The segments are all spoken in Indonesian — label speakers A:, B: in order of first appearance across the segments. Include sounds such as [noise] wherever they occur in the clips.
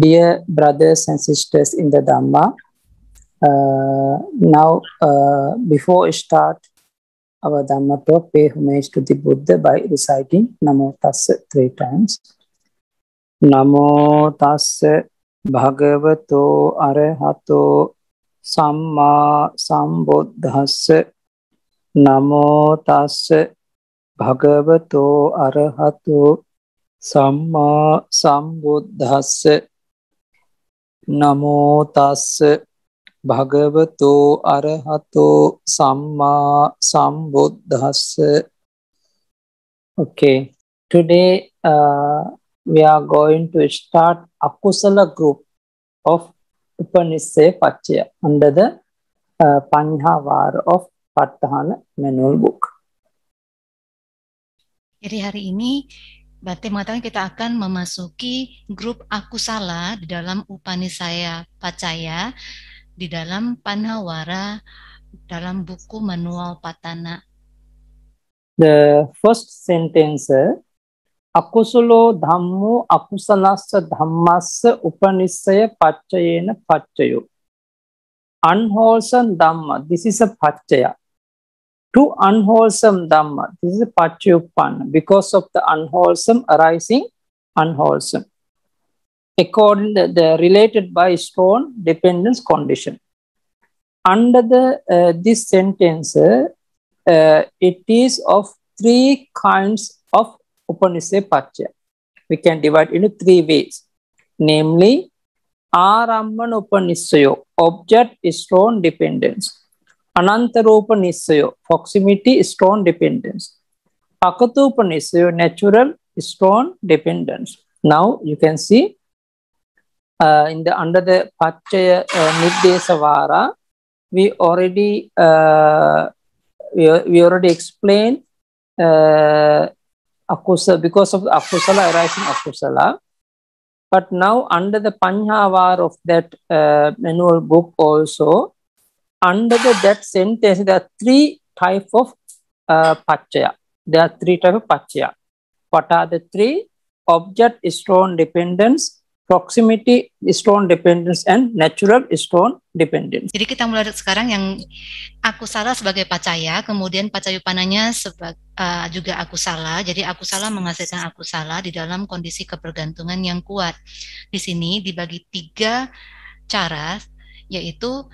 A: Dear brothers and sisters in the Dhamma, uh, now uh, before I start our Dhamma talk, pay homage to the Buddha by reciting Namo Tassa three times. Namo Tassa Bhagavato Arahato Samma Sambuddhassa Namo Tassa Bhagavato Arahato Samma Sambuddhassa නමෝ තස්ස භගවතු අරහතෝ සම්මා සම්බුද්දස්ස okay today uh, we are going to start akusala group of upanisse pachya under the uh, panhavar of pattahana manual book
B: hari hari ini Berarti mengatakan kita akan memasuki grup aku salah di dalam upani saya Pacaya, di dalam Panhawara, dalam buku manual Patana.
A: The first sentence, aku solo dhammo aku upani saya upanisaya pacayena pacayo. Unwholesome dhamma, this is a pacaya. to unwholesome Dhamma. This is Patyupanna, because of the unwholesome arising unwholesome. According the, the related by strong dependence condition. Under the uh, this sentence, uh, it is of three kinds of Upanishad Pachya. We can divide into three ways, namely Aramman Upanishayo, object is strong dependence. Anantaropanissayo, proximity strong dependence. Akatopanissayo, natural strong dependence. Now you can see uh, in the under the Pachaya uh, Nirdesavara, we already uh, we, we already explained uh, akusala because of akusala arising akusala. But now under the Panjavara of that uh, manual book also, under the, that sentence, there are three type of uh, pachaya. There are three type of pachaya. What are the three? Object stone dependence, proximity stone dependence, and natural stone dependence.
B: Jadi kita mulai sekarang yang aku salah sebagai pacaya, kemudian pacayupananya sebagai uh, juga aku salah. Jadi aku salah menghasilkan aku salah di dalam kondisi kebergantungan yang kuat. Di sini dibagi tiga cara, yaitu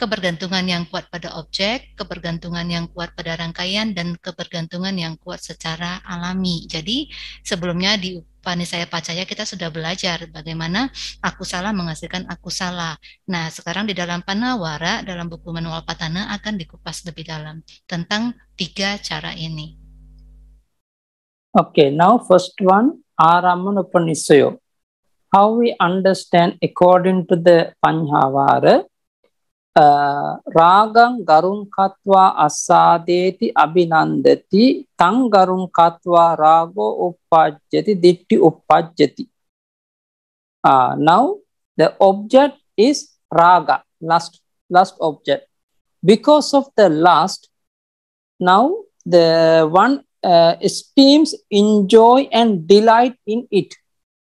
B: kebergantungan yang kuat pada objek, kebergantungan yang kuat pada rangkaian, dan kebergantungan yang kuat secara alami. Jadi sebelumnya di saya Pacaya kita sudah belajar bagaimana aku salah menghasilkan aku salah. Nah sekarang di dalam Panawara, dalam buku manual Patana akan dikupas lebih dalam tentang tiga cara ini.
A: Okay, now first one, Araman Upanishayo. How we understand according to the Panhavara, රාගං ගරුම් කත්වා අස්සාදේති අභිනන්දති තං ගරුම් කත්වා රාගෝ uppajjati ditti uppajjati uh, now the object is raga lust lust object because of the lust now the one uh, esteems enjoy and delight in it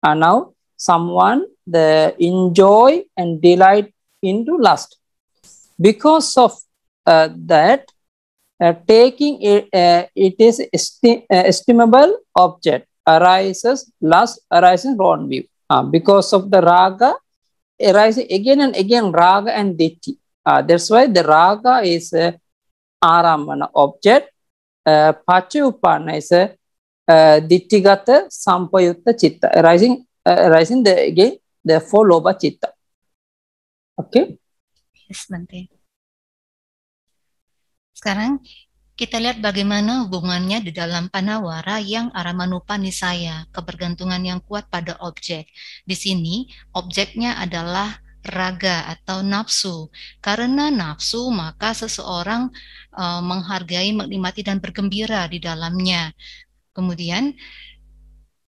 A: and uh, now someone the enjoy and delight into lust because of uh, that, uh, taking it, uh, it is esti uh, estimable object arises, lust arises wrong view. Uh, because of the raga, arises again and again raga and ditti. Uh, that's why the raga is a aramana object. Uh, Pacha is a uh, sampayuta sampayutta chitta, arising, arising the, again, four loba chitta. Okay?
B: Yes, Mante. Sekarang kita lihat bagaimana hubungannya di dalam panawara yang saya kebergantungan yang kuat pada objek. Di sini objeknya adalah raga atau nafsu. Karena nafsu, maka seseorang e, menghargai, menikmati dan bergembira di dalamnya. Kemudian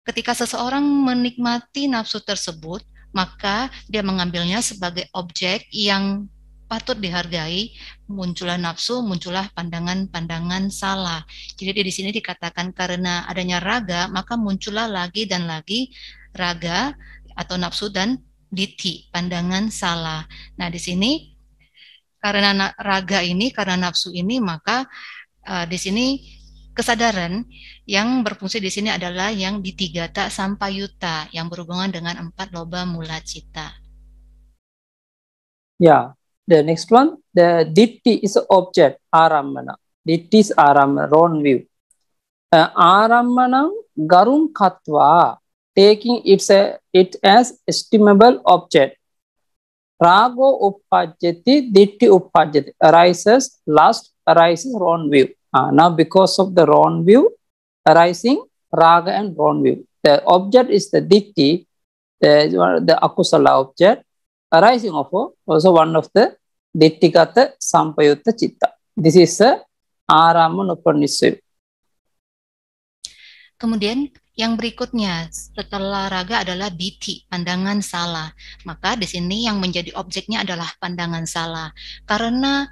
B: ketika seseorang menikmati nafsu tersebut, maka dia mengambilnya sebagai objek yang patut dihargai, muncullah nafsu, muncullah pandangan-pandangan salah. Jadi di sini dikatakan karena adanya raga, maka muncullah lagi dan lagi raga atau nafsu dan diti, pandangan salah. Nah, di sini karena raga ini, karena nafsu ini, maka uh, di sini kesadaran yang berfungsi di sini adalah yang di tak sampai yuta yang berhubungan dengan empat loba mula cita.
A: Ya, The next one, the ditti is object, aramana. Ditti is aramana, wrong view. Uh, aramanam garum katva, taking its, uh, it as estimable object. Rago uppajyati, ditti uppajyati, arises, last arises, wrong view. Uh, now, because of the wrong view, arising raga and wrong view. The object is the ditti, the, the akusala object. arising of also one of the dittikata sampayutta citta. This is a araman upanishaya.
B: Kemudian yang berikutnya setelah raga adalah diti, pandangan salah. Maka di sini yang menjadi objeknya adalah pandangan salah. Karena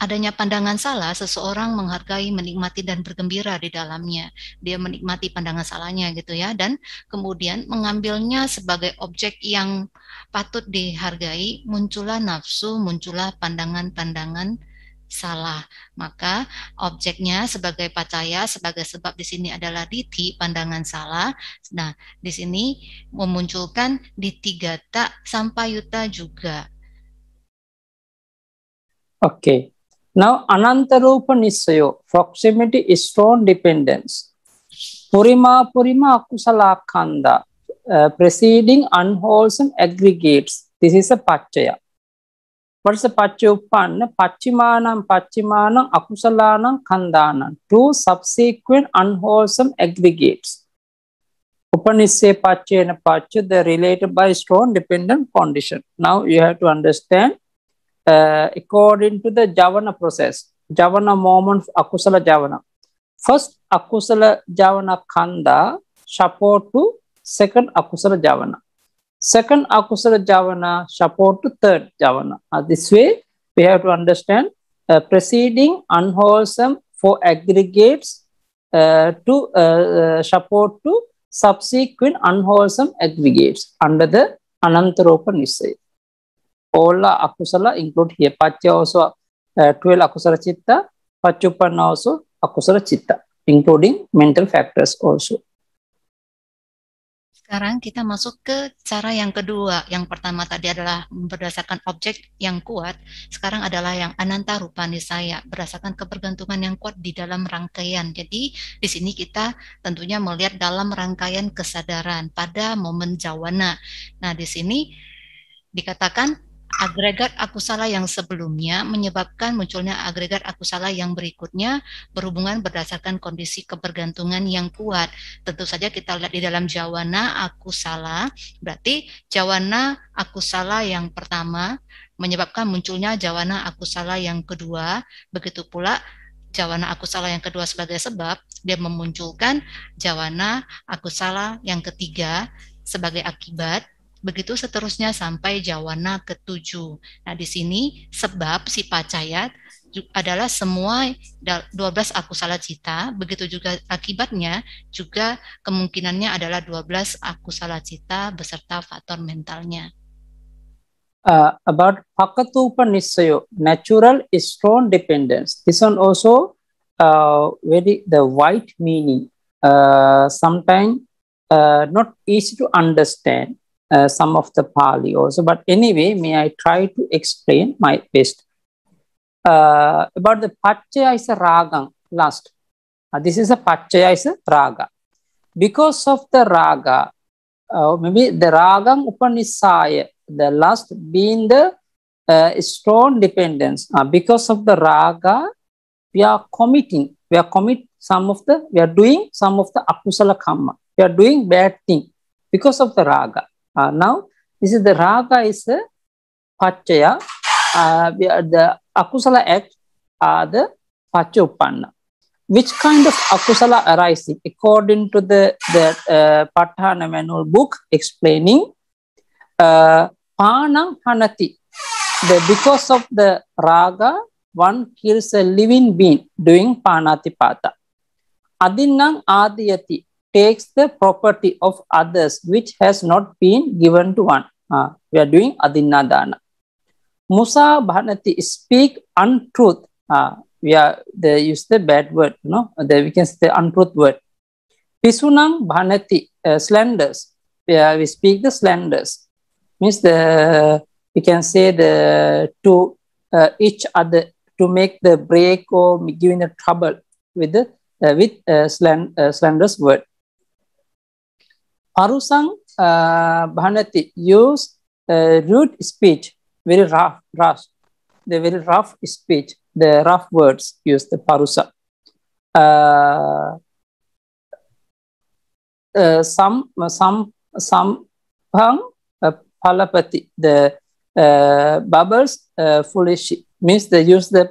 B: adanya pandangan salah, seseorang menghargai, menikmati, dan bergembira di dalamnya. Dia menikmati pandangan salahnya gitu ya, dan kemudian mengambilnya sebagai objek yang patut dihargai, muncullah nafsu, muncullah pandangan-pandangan salah. Maka objeknya sebagai pacaya, sebagai sebab di sini adalah diti, pandangan salah. Nah, di sini memunculkan di tiga tak sampai yuta juga.
A: Oke, Now anantarupa nissayo, proximity is strong dependence. Purima purima akusalakanda, uh, preceding unwholesome aggregates. This is a pachaya. What is a pachyopanna? Pachimanam pachimanam akusalanam kandana. Two subsequent unwholesome aggregates. Upanisse pachena pacha, they are related by strong dependent condition. Now you have to understand uh, according to the Javana process, Javana moment, Akusala Javana. First Akusala Javana Kanda, support to second Akusala Javana. Second Akusala Javana, support to third Javana. Uh, this way, we have to understand uh, preceding unwholesome for aggregates uh, to uh, uh support to subsequent unwholesome aggregates under the Anantaropa Nisaya. aku akusala include here. Pacha also uh, eh, 12 salah citta Pachupanna also salah citta including mental factors also.
B: Sekarang kita masuk ke cara yang kedua. Yang pertama tadi adalah berdasarkan objek yang kuat. Sekarang adalah yang ananta rupa saya, berdasarkan kebergantungan yang kuat di dalam rangkaian. Jadi di sini kita tentunya melihat dalam rangkaian kesadaran pada momen jawana. Nah di sini dikatakan agregat akusala yang sebelumnya menyebabkan munculnya agregat akusala yang berikutnya berhubungan berdasarkan kondisi kebergantungan yang kuat. Tentu saja kita lihat di dalam jawana akusala, berarti jawana akusala yang pertama menyebabkan munculnya jawana akusala yang kedua, begitu pula jawana akusala yang kedua sebagai sebab dia memunculkan jawana akusala yang ketiga sebagai akibat Begitu seterusnya sampai jawana ketujuh. Nah, di sini sebab si pacayat adalah semua 12 akusala cita, begitu juga akibatnya juga kemungkinannya adalah 12 akusala cita beserta faktor mentalnya.
A: Uh, about pakatupa nisayo, natural is strong dependence. This one also uh, very the white meaning. Uh, sometimes uh, not easy to understand. Uh, some of the Pali also. But anyway, may I try to explain my best. Uh, about the Pachaya is a raga, last. Uh, this is a Pachaya is a raga. Because of the raga, uh, maybe the raga Upanisaya, the last being the uh, strong dependence. because of the raga, we are committing, we are commit some of the, we are doing some of the akusala karma. We are doing bad thing because of the raga. Uh, now, this is the raga is the pachaya. Uh, the akusala act are the pachupanna. Which kind of akusala arising? According to the, the uh, Patthana manual book explaining, uh, panam hanati. The, because of the raga, one kills a living being doing pata. Adinnam adiyati takes the property of others which has not been given to one. Uh, we are doing adinna dana. Musa bhanati speak untruth. Uh, we are they use the bad word, you know, they, we can say untruth word. Pisunang bhanati uh, slanders. Yeah, we speak the slanders. Means the we can say the to uh, each other to make the break or giving a trouble with the uh, with uh, slan, uh, slanderous word. Parusang uh, Bhanati use uh, rude speech, very rough, rough, the very rough speech, the rough words use the Parusa. Uh, uh, some, some, some Pang uh, Palapati, the uh, bubbles, uh, foolish means they use the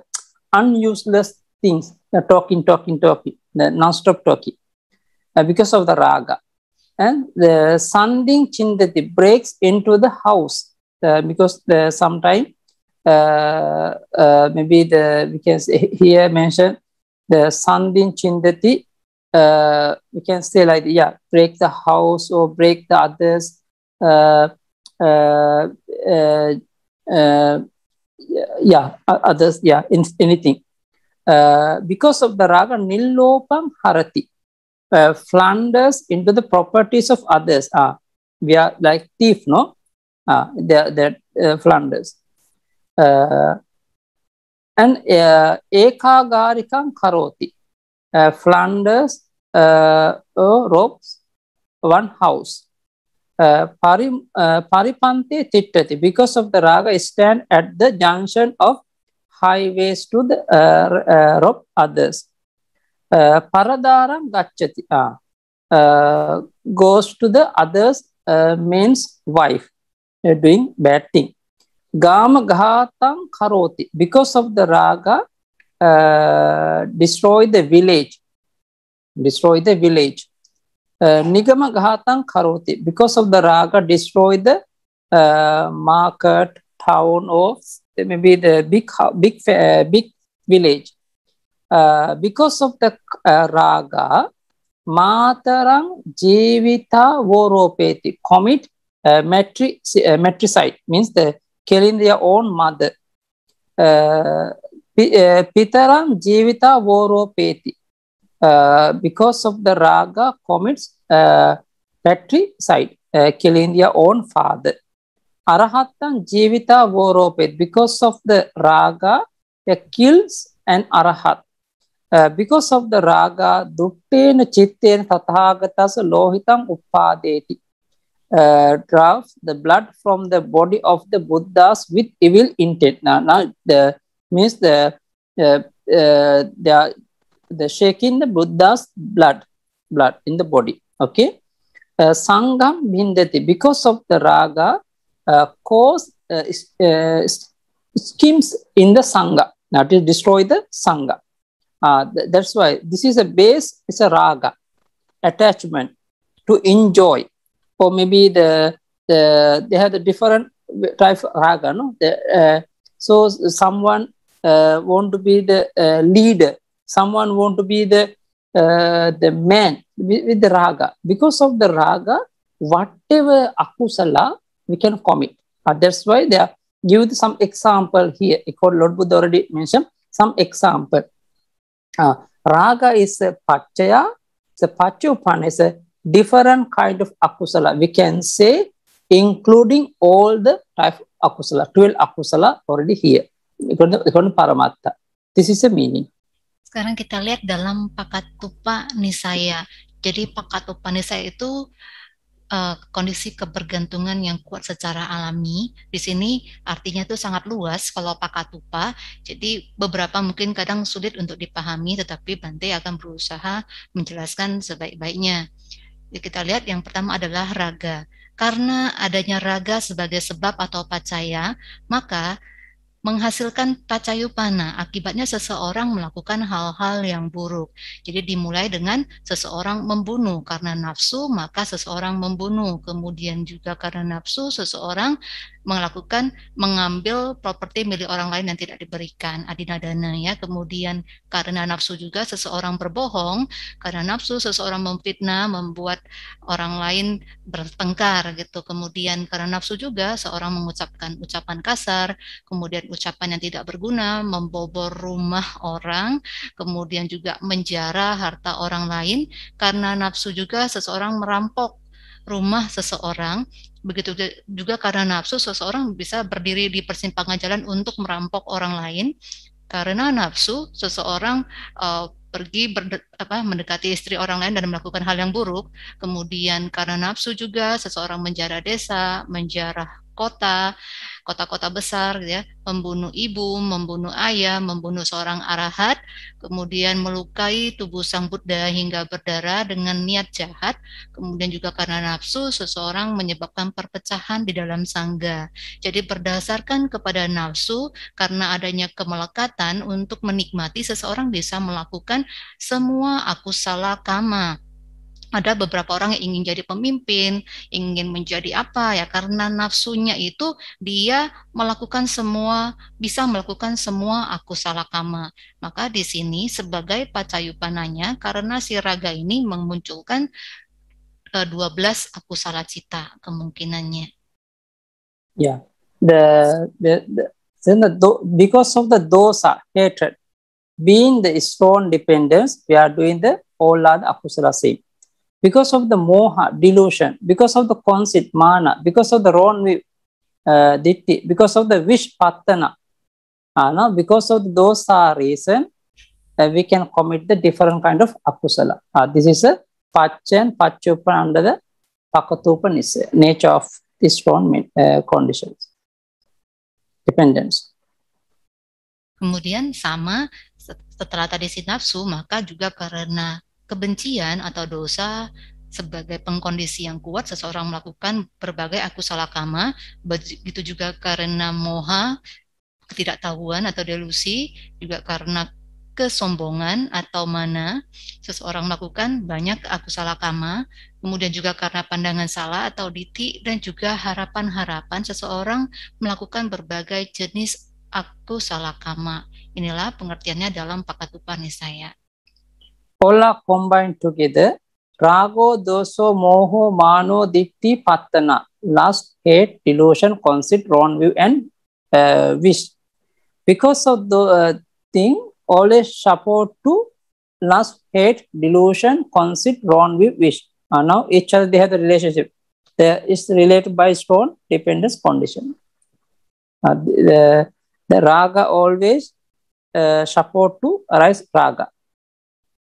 A: unuseless things, the uh, talking, talking, talking, the non-stop talking uh, because of the raga and the sanding chindati breaks into the house uh, because the sometime uh, uh, maybe the we can say [laughs] here mention the sandin chindati uh, we can say like yeah break the house or break the others uh, uh, uh, uh yeah others yeah in, anything uh, because of the raga nillopam harati uh, into the properties of others. Ah, we are like thief, no? Ah, they are, they are uh, Uh, and uh, ekagarikam karoti. flanders. plunders, uh, uh ropes, one house. Uh, parim, uh, tittati. Because of the raga, stand at the junction of highways to the uh, uh rope others paradaram gacchati goes to the other's man's wife doing bad thing. Gama ghatam karoti. Because of the raga, uh, destroy the village. Destroy the village. Uh, nigama ghatam karoti. Because of the raga, destroy the uh, market, town, or maybe the big big big village. because of the රාගා මාතරං ජීවිතා වෝරෝපේති commit uh, matri uh, matricide means the killing their own mother uh, uh pitarang jivita voropeti uh, because of the raga commits uh, matricide uh, killing their own father arahatam jivita voropeti because of the raga they kills an arahat Uh, because of the raga, duktena chitten tathagatas lohitam uppadeti. Uh, draws the blood from the body of the Buddhas with evil intent. Now, now the means the uh, uh they are the shaking the Buddha's blood, blood in the body. Okay, uh, sangam because of the raga uh, cause uh, uh in the sangha. Now to destroy the sangha. Uh, th that's why this is a base, it's a raga, attachment to enjoy. Or maybe the, the they have a different type of raga, no? The, uh, so someone uh, want to be the uh, leader, someone want to be the uh, the man with, with the raga. Because of the raga, whatever akusala we can commit. Uh, that's why they are give some example here. Lord Buddha already mentioned some example. Ah, raga is a pachaya, the pachupan is a different kind of akusala. We can say including all the type of akusala, 12 akusala already here, according to Paramatta. This is the meaning.
B: Sekarang kita lihat dalam Pakatupa Nisaya. Jadi Pakatupa Nisaya itu uh, kondisi kebergantungan yang kuat secara alami. Di sini artinya itu sangat luas kalau pakatupa. Jadi beberapa mungkin kadang sulit untuk dipahami tetapi Bante akan berusaha menjelaskan sebaik-baiknya. Kita lihat yang pertama adalah raga. Karena adanya raga sebagai sebab atau pacaya, maka menghasilkan pacayupana. Akibatnya seseorang melakukan hal-hal yang buruk. Jadi dimulai dengan seseorang membunuh karena nafsu, maka seseorang membunuh. Kemudian juga karena nafsu, seseorang melakukan mengambil properti milik orang lain yang tidak diberikan adina dana ya kemudian karena nafsu juga seseorang berbohong karena nafsu seseorang memfitnah membuat orang lain bertengkar gitu kemudian karena nafsu juga seorang mengucapkan ucapan kasar kemudian ucapan yang tidak berguna membobol rumah orang kemudian juga menjara harta orang lain karena nafsu juga seseorang merampok rumah seseorang, begitu juga karena nafsu seseorang bisa berdiri di persimpangan jalan untuk merampok orang lain. Karena nafsu seseorang uh, pergi berde, apa, mendekati istri orang lain dan melakukan hal yang buruk. Kemudian karena nafsu juga seseorang menjara desa, menjarah kota, kota-kota besar gitu ya, membunuh ibu, membunuh ayah, membunuh seorang arahat, kemudian melukai tubuh sang Buddha hingga berdarah dengan niat jahat, kemudian juga karena nafsu seseorang menyebabkan perpecahan di dalam sangga. Jadi berdasarkan kepada nafsu karena adanya kemelekatan untuk menikmati seseorang bisa melakukan semua aku salah kama ada beberapa orang yang ingin jadi pemimpin, ingin menjadi apa ya karena nafsunya itu dia melakukan semua bisa melakukan semua aku salah kama. Maka di sini sebagai pacayupananya karena si raga ini memunculkan 12 eh, aku salah cita kemungkinannya.
A: Yeah, the, the, the then the do, because of the dosa hatred being the strong dependence we are doing the all akusala same. because of the moha, delusion, because of the conceit, mana, because of the wrong uh, ditti, because of the wish, patana, uh, no, because of those are reason, uh, we can commit the different kind of akusala. Uh, this is a pacha and pachupan under the pakatupan is nature of these wrong uh, conditions. Dependence.
B: Kemudian sama setelah tadi si nafsu, maka juga karena kebencian atau dosa sebagai pengkondisi yang kuat seseorang melakukan berbagai aku salah kama begitu juga karena moha ketidaktahuan atau delusi juga karena kesombongan atau mana seseorang melakukan banyak aku salah kama kemudian juga karena pandangan salah atau diti dan juga harapan-harapan seseorang melakukan berbagai jenis aku salah kama inilah pengertiannya dalam pakatupan saya
A: All are combined together. Rago, doso, moho, mano, ditti, patana. Lust, hate, delusion, conceit, wrong view, and uh, wish. Because of the uh, thing, always support to lust, hate, delusion, conceit, wrong view, wish. Uh, now each other they have the relationship. There is related by stone dependence condition. Uh, the, the, the raga always uh, support to arise raga.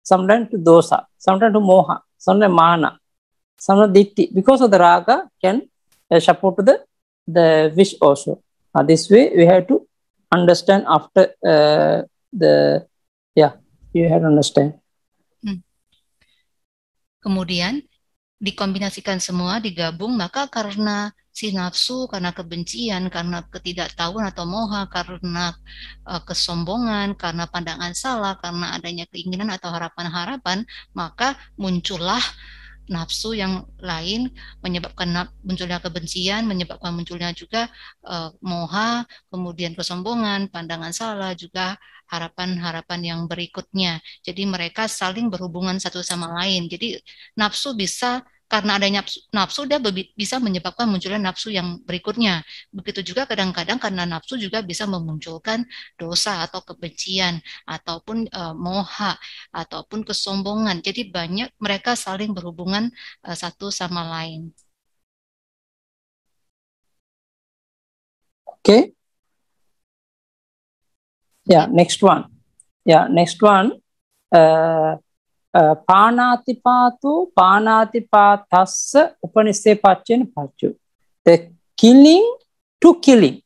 A: sometimes to dosa, sometimes to moha, sometimes mana, sometimes ditti. Because of the raga can uh, support the, the wish also. Uh, this way we have to understand after uh, the, yeah, you have to understand.
B: Kemudian, dikombinasikan semua, digabung, maka karena si nafsu, karena kebencian, karena ketidaktahuan atau moha, karena uh, kesombongan, karena pandangan salah, karena adanya keinginan atau harapan-harapan, maka muncullah nafsu yang lain menyebabkan munculnya kebencian, menyebabkan munculnya juga uh, moha, kemudian kesombongan, pandangan salah juga harapan-harapan yang berikutnya. Jadi mereka saling berhubungan satu sama lain. Jadi nafsu bisa karena adanya nafsu, dia bisa menyebabkan munculnya nafsu yang berikutnya. Begitu juga kadang-kadang karena nafsu juga bisa memunculkan dosa atau kebencian ataupun e, moha ataupun kesombongan. Jadi banyak mereka saling berhubungan e, satu sama lain.
A: Oke. Okay. Ya, yeah, next one. Ya, yeah, next one. Uh, පානාතිපාතු පානාතිපාතස්ස උපනිස්සේ පච්චෙන පච්චු. The killing to killing,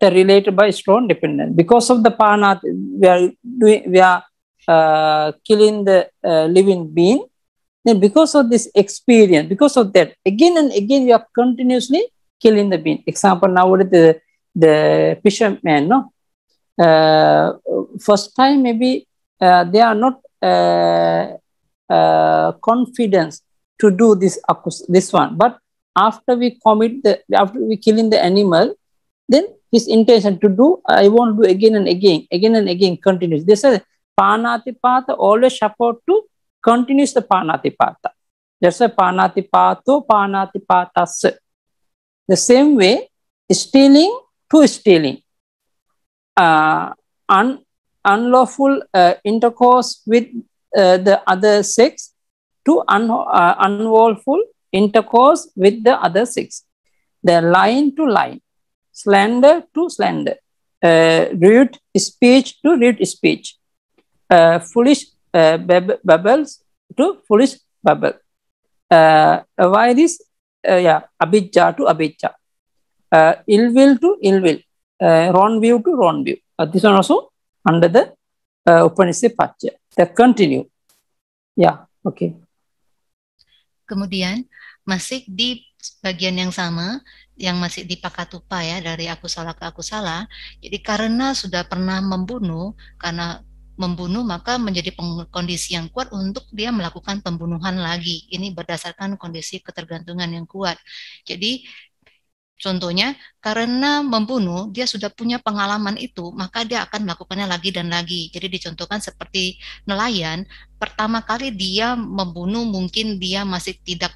A: they're related by strong dependent. Because of the panati, we are, doing, we are uh, killing the uh, living being. Then because of this experience, because of that, again and again, we are continuously killing the being. Example, now with the, the fisherman, no? Uh, first time, maybe they are not uh, confidence to do this this one. But after we commit the after we killing the animal, then his intention to do I won't do again and again, again and again continues. is say panatipata always support to continues the panatipata. That's why panatipato panatipatas. The same way, stealing to stealing. Uh, un unlawful uh, intercourse with uh, the other sex to un uh, unlawful intercourse with the other sex. The line to line, slander to slander, uh, rude speech to rude speech, uh, foolish uh, bab babbles to foolish babble, why this? yeah, abhijja to abhijja, ill will to ill will, wrong view to wrong view. this one also under the uh, Upanishad Pacha. The continue. Ya, yeah, oke. Okay.
B: Kemudian masih di bagian yang sama yang masih di Pakatupa ya dari aku salah ke aku salah. Jadi karena sudah pernah membunuh karena membunuh maka menjadi kondisi yang kuat untuk dia melakukan pembunuhan lagi. Ini berdasarkan kondisi ketergantungan yang kuat. Jadi Contohnya, karena membunuh, dia sudah punya pengalaman itu, maka dia akan melakukannya lagi dan lagi. Jadi dicontohkan seperti nelayan, pertama kali dia membunuh mungkin dia masih tidak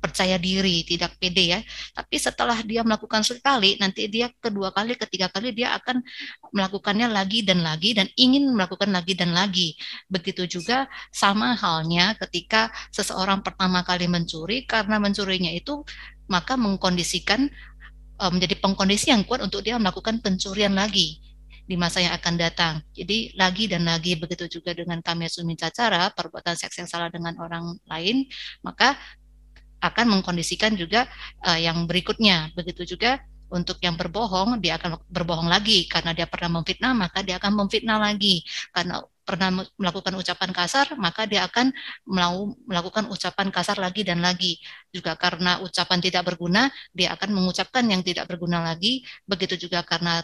B: percaya diri, tidak pede ya. Tapi setelah dia melakukan sekali, nanti dia kedua kali, ketiga kali dia akan melakukannya lagi dan lagi dan ingin melakukan lagi dan lagi. Begitu juga sama halnya ketika seseorang pertama kali mencuri karena mencurinya itu maka mengkondisikan Eh, menjadi pengkondisi yang kuat untuk dia melakukan pencurian lagi di masa yang akan datang. Jadi lagi dan lagi begitu juga dengan kami sumi cacara perbuatan seks yang salah dengan orang lain, maka akan mengkondisikan juga uh, yang berikutnya. Begitu juga untuk yang berbohong, dia akan berbohong lagi karena dia pernah memfitnah, maka dia akan memfitnah lagi karena pernah melakukan ucapan kasar, maka dia akan melakukan ucapan kasar lagi dan lagi. Juga karena ucapan tidak berguna, dia akan mengucapkan yang tidak berguna lagi. Begitu juga karena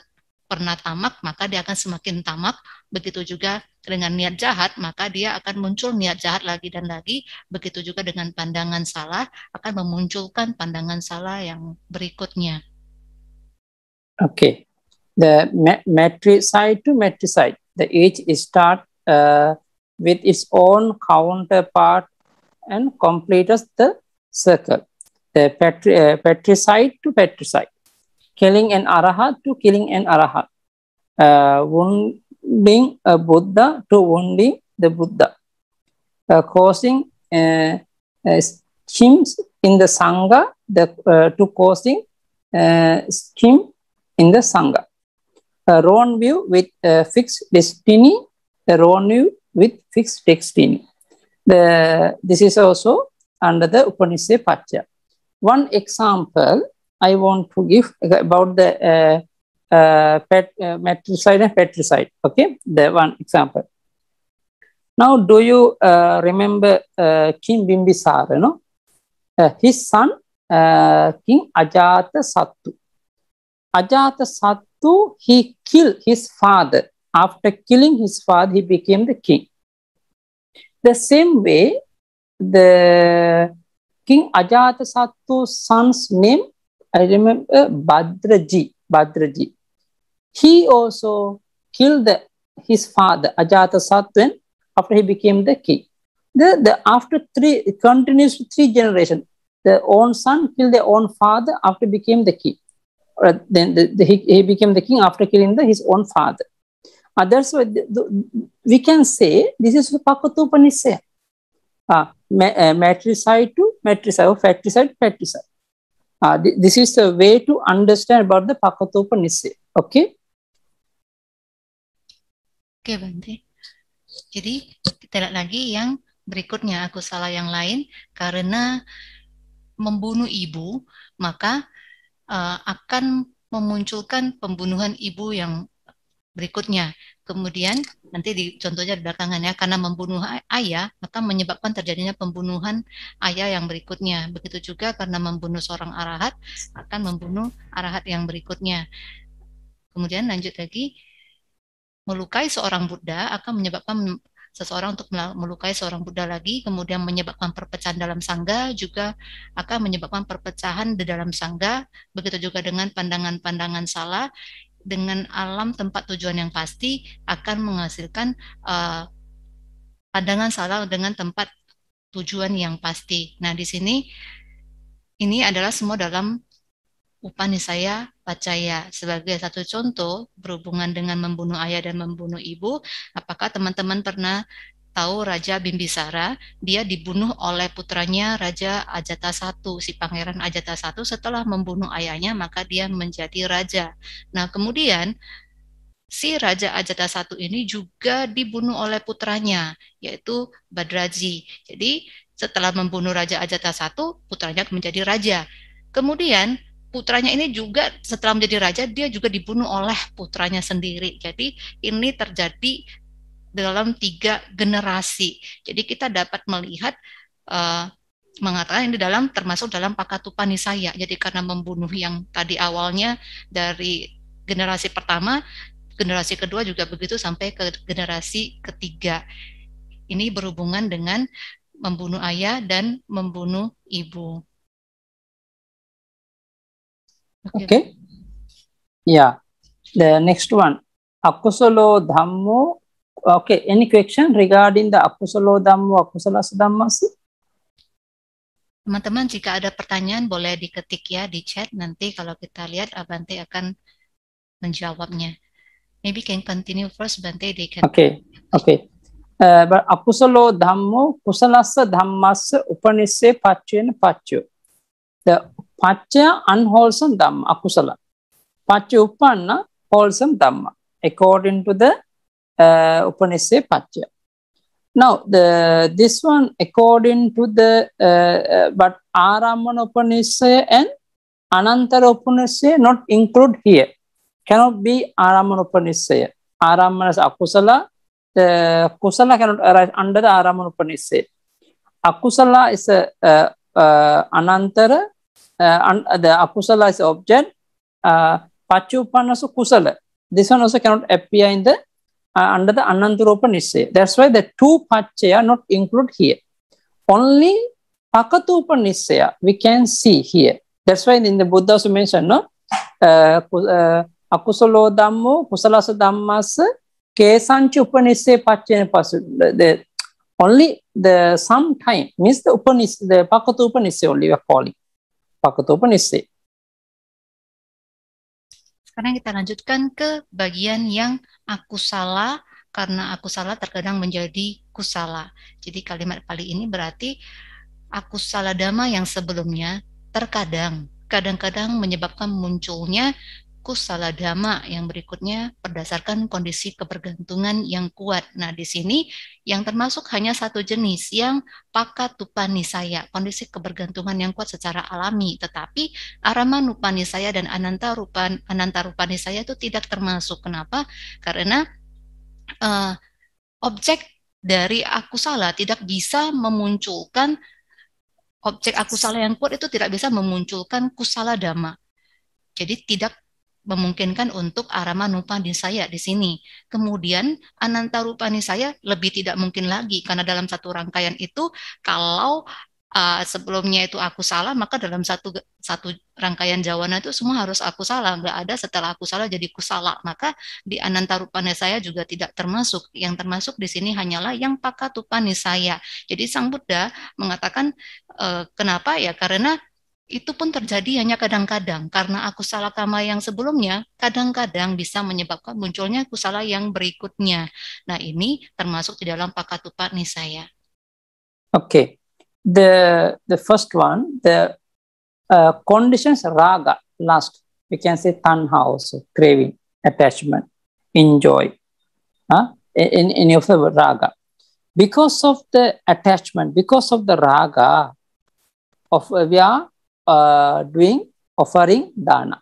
B: pernah tamak, maka dia akan semakin tamak. Begitu juga dengan niat jahat, maka dia akan muncul niat jahat lagi dan lagi. Begitu juga dengan pandangan salah, akan memunculkan pandangan salah yang berikutnya.
A: Oke, okay. the matricide to matricide, the age start uh, with its own counterpart and completes the circle. The patri uh, patricide to patricide, killing an arahat to killing an arahat, uh, wounding a Buddha to wounding the Buddha, uh, causing uh, uh, schemes in the Sangha the, uh, to causing scheme in the Sangha. A wrong view with fixed destiny a with fixed in The, this is also under the Upanishad Patya. One example I want to give about the uh, uh, pet, uh, matricide and patricide. Okay, the one example. Now, do you uh, remember uh, King Bimbisara? No, uh, his son King Ajata Sattu. Ajata Sattu he killed his father after killing his father, he became the king. The same way, the King Ajatasattu's son's name, I remember Badraji, Badraji. He also killed the, his father, Ajatasattu, after he became the king. The, the after three, it continues three generations. The own son killed their own father after became the king. then the, the, he, he became the king after killing the, his own father. others ah, we can say this is Pakutu panisya ah uh, matricide to matricide or fratricide to fratricide. Uh, this is the way to understand about the Pakutu panisya Okay?
B: Oke, okay, Bante. Jadi, kita lihat lagi yang berikutnya. Aku salah yang lain karena membunuh ibu, maka uh, akan memunculkan pembunuhan ibu yang berikutnya. Kemudian nanti di contohnya di belakangannya karena membunuh ayah maka menyebabkan terjadinya pembunuhan ayah yang berikutnya. Begitu juga karena membunuh seorang arahat akan membunuh arahat yang berikutnya. Kemudian lanjut lagi melukai seorang Buddha akan menyebabkan seseorang untuk melukai seorang Buddha lagi, kemudian menyebabkan perpecahan dalam sangga juga akan menyebabkan perpecahan di dalam sangga. Begitu juga dengan pandangan-pandangan salah dengan alam tempat tujuan yang pasti akan menghasilkan uh, pandangan salah dengan tempat tujuan yang pasti. Nah, di sini ini adalah semua dalam upani saya percaya Sebagai satu contoh berhubungan dengan membunuh ayah dan membunuh ibu, apakah teman-teman pernah tahu Raja Bimbisara dia dibunuh oleh putranya Raja Ajata I si Pangeran Ajata I setelah membunuh ayahnya maka dia menjadi raja. Nah, kemudian si Raja Ajata I ini juga dibunuh oleh putranya yaitu Badraji. Jadi setelah membunuh Raja Ajata I putranya menjadi raja. Kemudian putranya ini juga setelah menjadi raja dia juga dibunuh oleh putranya sendiri. Jadi ini terjadi dalam tiga generasi. Jadi kita dapat melihat uh, mengatakan ini dalam termasuk dalam pakatupani saya. Jadi karena membunuh yang tadi awalnya dari generasi pertama, generasi kedua juga begitu sampai ke generasi ketiga. Ini berhubungan dengan membunuh ayah dan membunuh ibu.
A: Oke. Okay. okay. Yeah. The next one. solo dhammo Okay, any question regarding the akusalo dhamma, akusalasa dhammas?
B: Teman-teman, jika ada pertanyaan boleh diketik ya di chat. Nanti kalau kita lihat, Abante akan menjawabnya. Maybe can continue first, Abante. They can. Okay,
A: okay. Uh, eh, but akusalo dhammo, kusalasa dhammas, upanise pachyan pachyo. The pacha unwholesome dhamma, akusala. Pachya upanna, wholesome dhamma. According to the uh, Upanishad Patya. Now, the, this one according to the, uh, uh, but Aramana Upanishad and Anantara Upanishad not include here. Cannot be Aramana Upanishad. Aramana is Akusala. The Kusala cannot arise under the Aramana Upanishad. Akusala is a, uh, uh, uh, Anantara. Uh, an, uh, the Akusala is object. Uh, Pachupanna is Kusala. This one also cannot appear in the uh, under the Anantaropa Nissaya. That's why the two Pachaya not included here. Only Pakatopa Nissaya we can see here. That's why in the Buddha also mentioned, no? Uh, uh, Akusalo Dhammo, Kusalasa Dhammas, Kesanchi Upanisse Pachaya Pasu. The, only the sometime means the Upanisse, the Pakatopa Nissaya only we are calling. Pakatopa Nissaya.
B: Karena kita lanjutkan ke bagian yang aku salah karena aku salah terkadang menjadi kusala. Jadi kalimat pali ini berarti aku salah dama yang sebelumnya terkadang kadang-kadang menyebabkan munculnya fokus salah dhamma yang berikutnya berdasarkan kondisi kebergantungan yang kuat. Nah, di sini yang termasuk hanya satu jenis yang saya. kondisi kebergantungan yang kuat secara alami, tetapi arama saya dan ananta rupan ananta saya itu tidak termasuk. Kenapa? Karena uh, objek dari aku salah tidak bisa memunculkan objek aku salah yang kuat itu tidak bisa memunculkan kusala dhamma. Jadi tidak memungkinkan untuk arama nupa saya di sini. Kemudian ananta rupa saya lebih tidak mungkin lagi karena dalam satu rangkaian itu kalau uh, sebelumnya itu aku salah maka dalam satu satu rangkaian jawana itu semua harus aku salah nggak ada setelah aku salah jadi ku salah maka di ananta rupanya saya juga tidak termasuk yang termasuk di sini hanyalah yang pakatupani saya jadi sang Buddha mengatakan uh, kenapa ya karena itu pun terjadi hanya kadang-kadang karena aku salah kama yang sebelumnya kadang-kadang bisa menyebabkan munculnya kusala yang berikutnya. Nah, ini termasuk di dalam pakatupa saya.
A: Oke. Okay. The the first one, the uh, conditions raga last We can say tanha also, craving, attachment, enjoy. Huh? In in your favor raga. Because of the attachment, because of the raga of uh, we are uh, doing offering dana.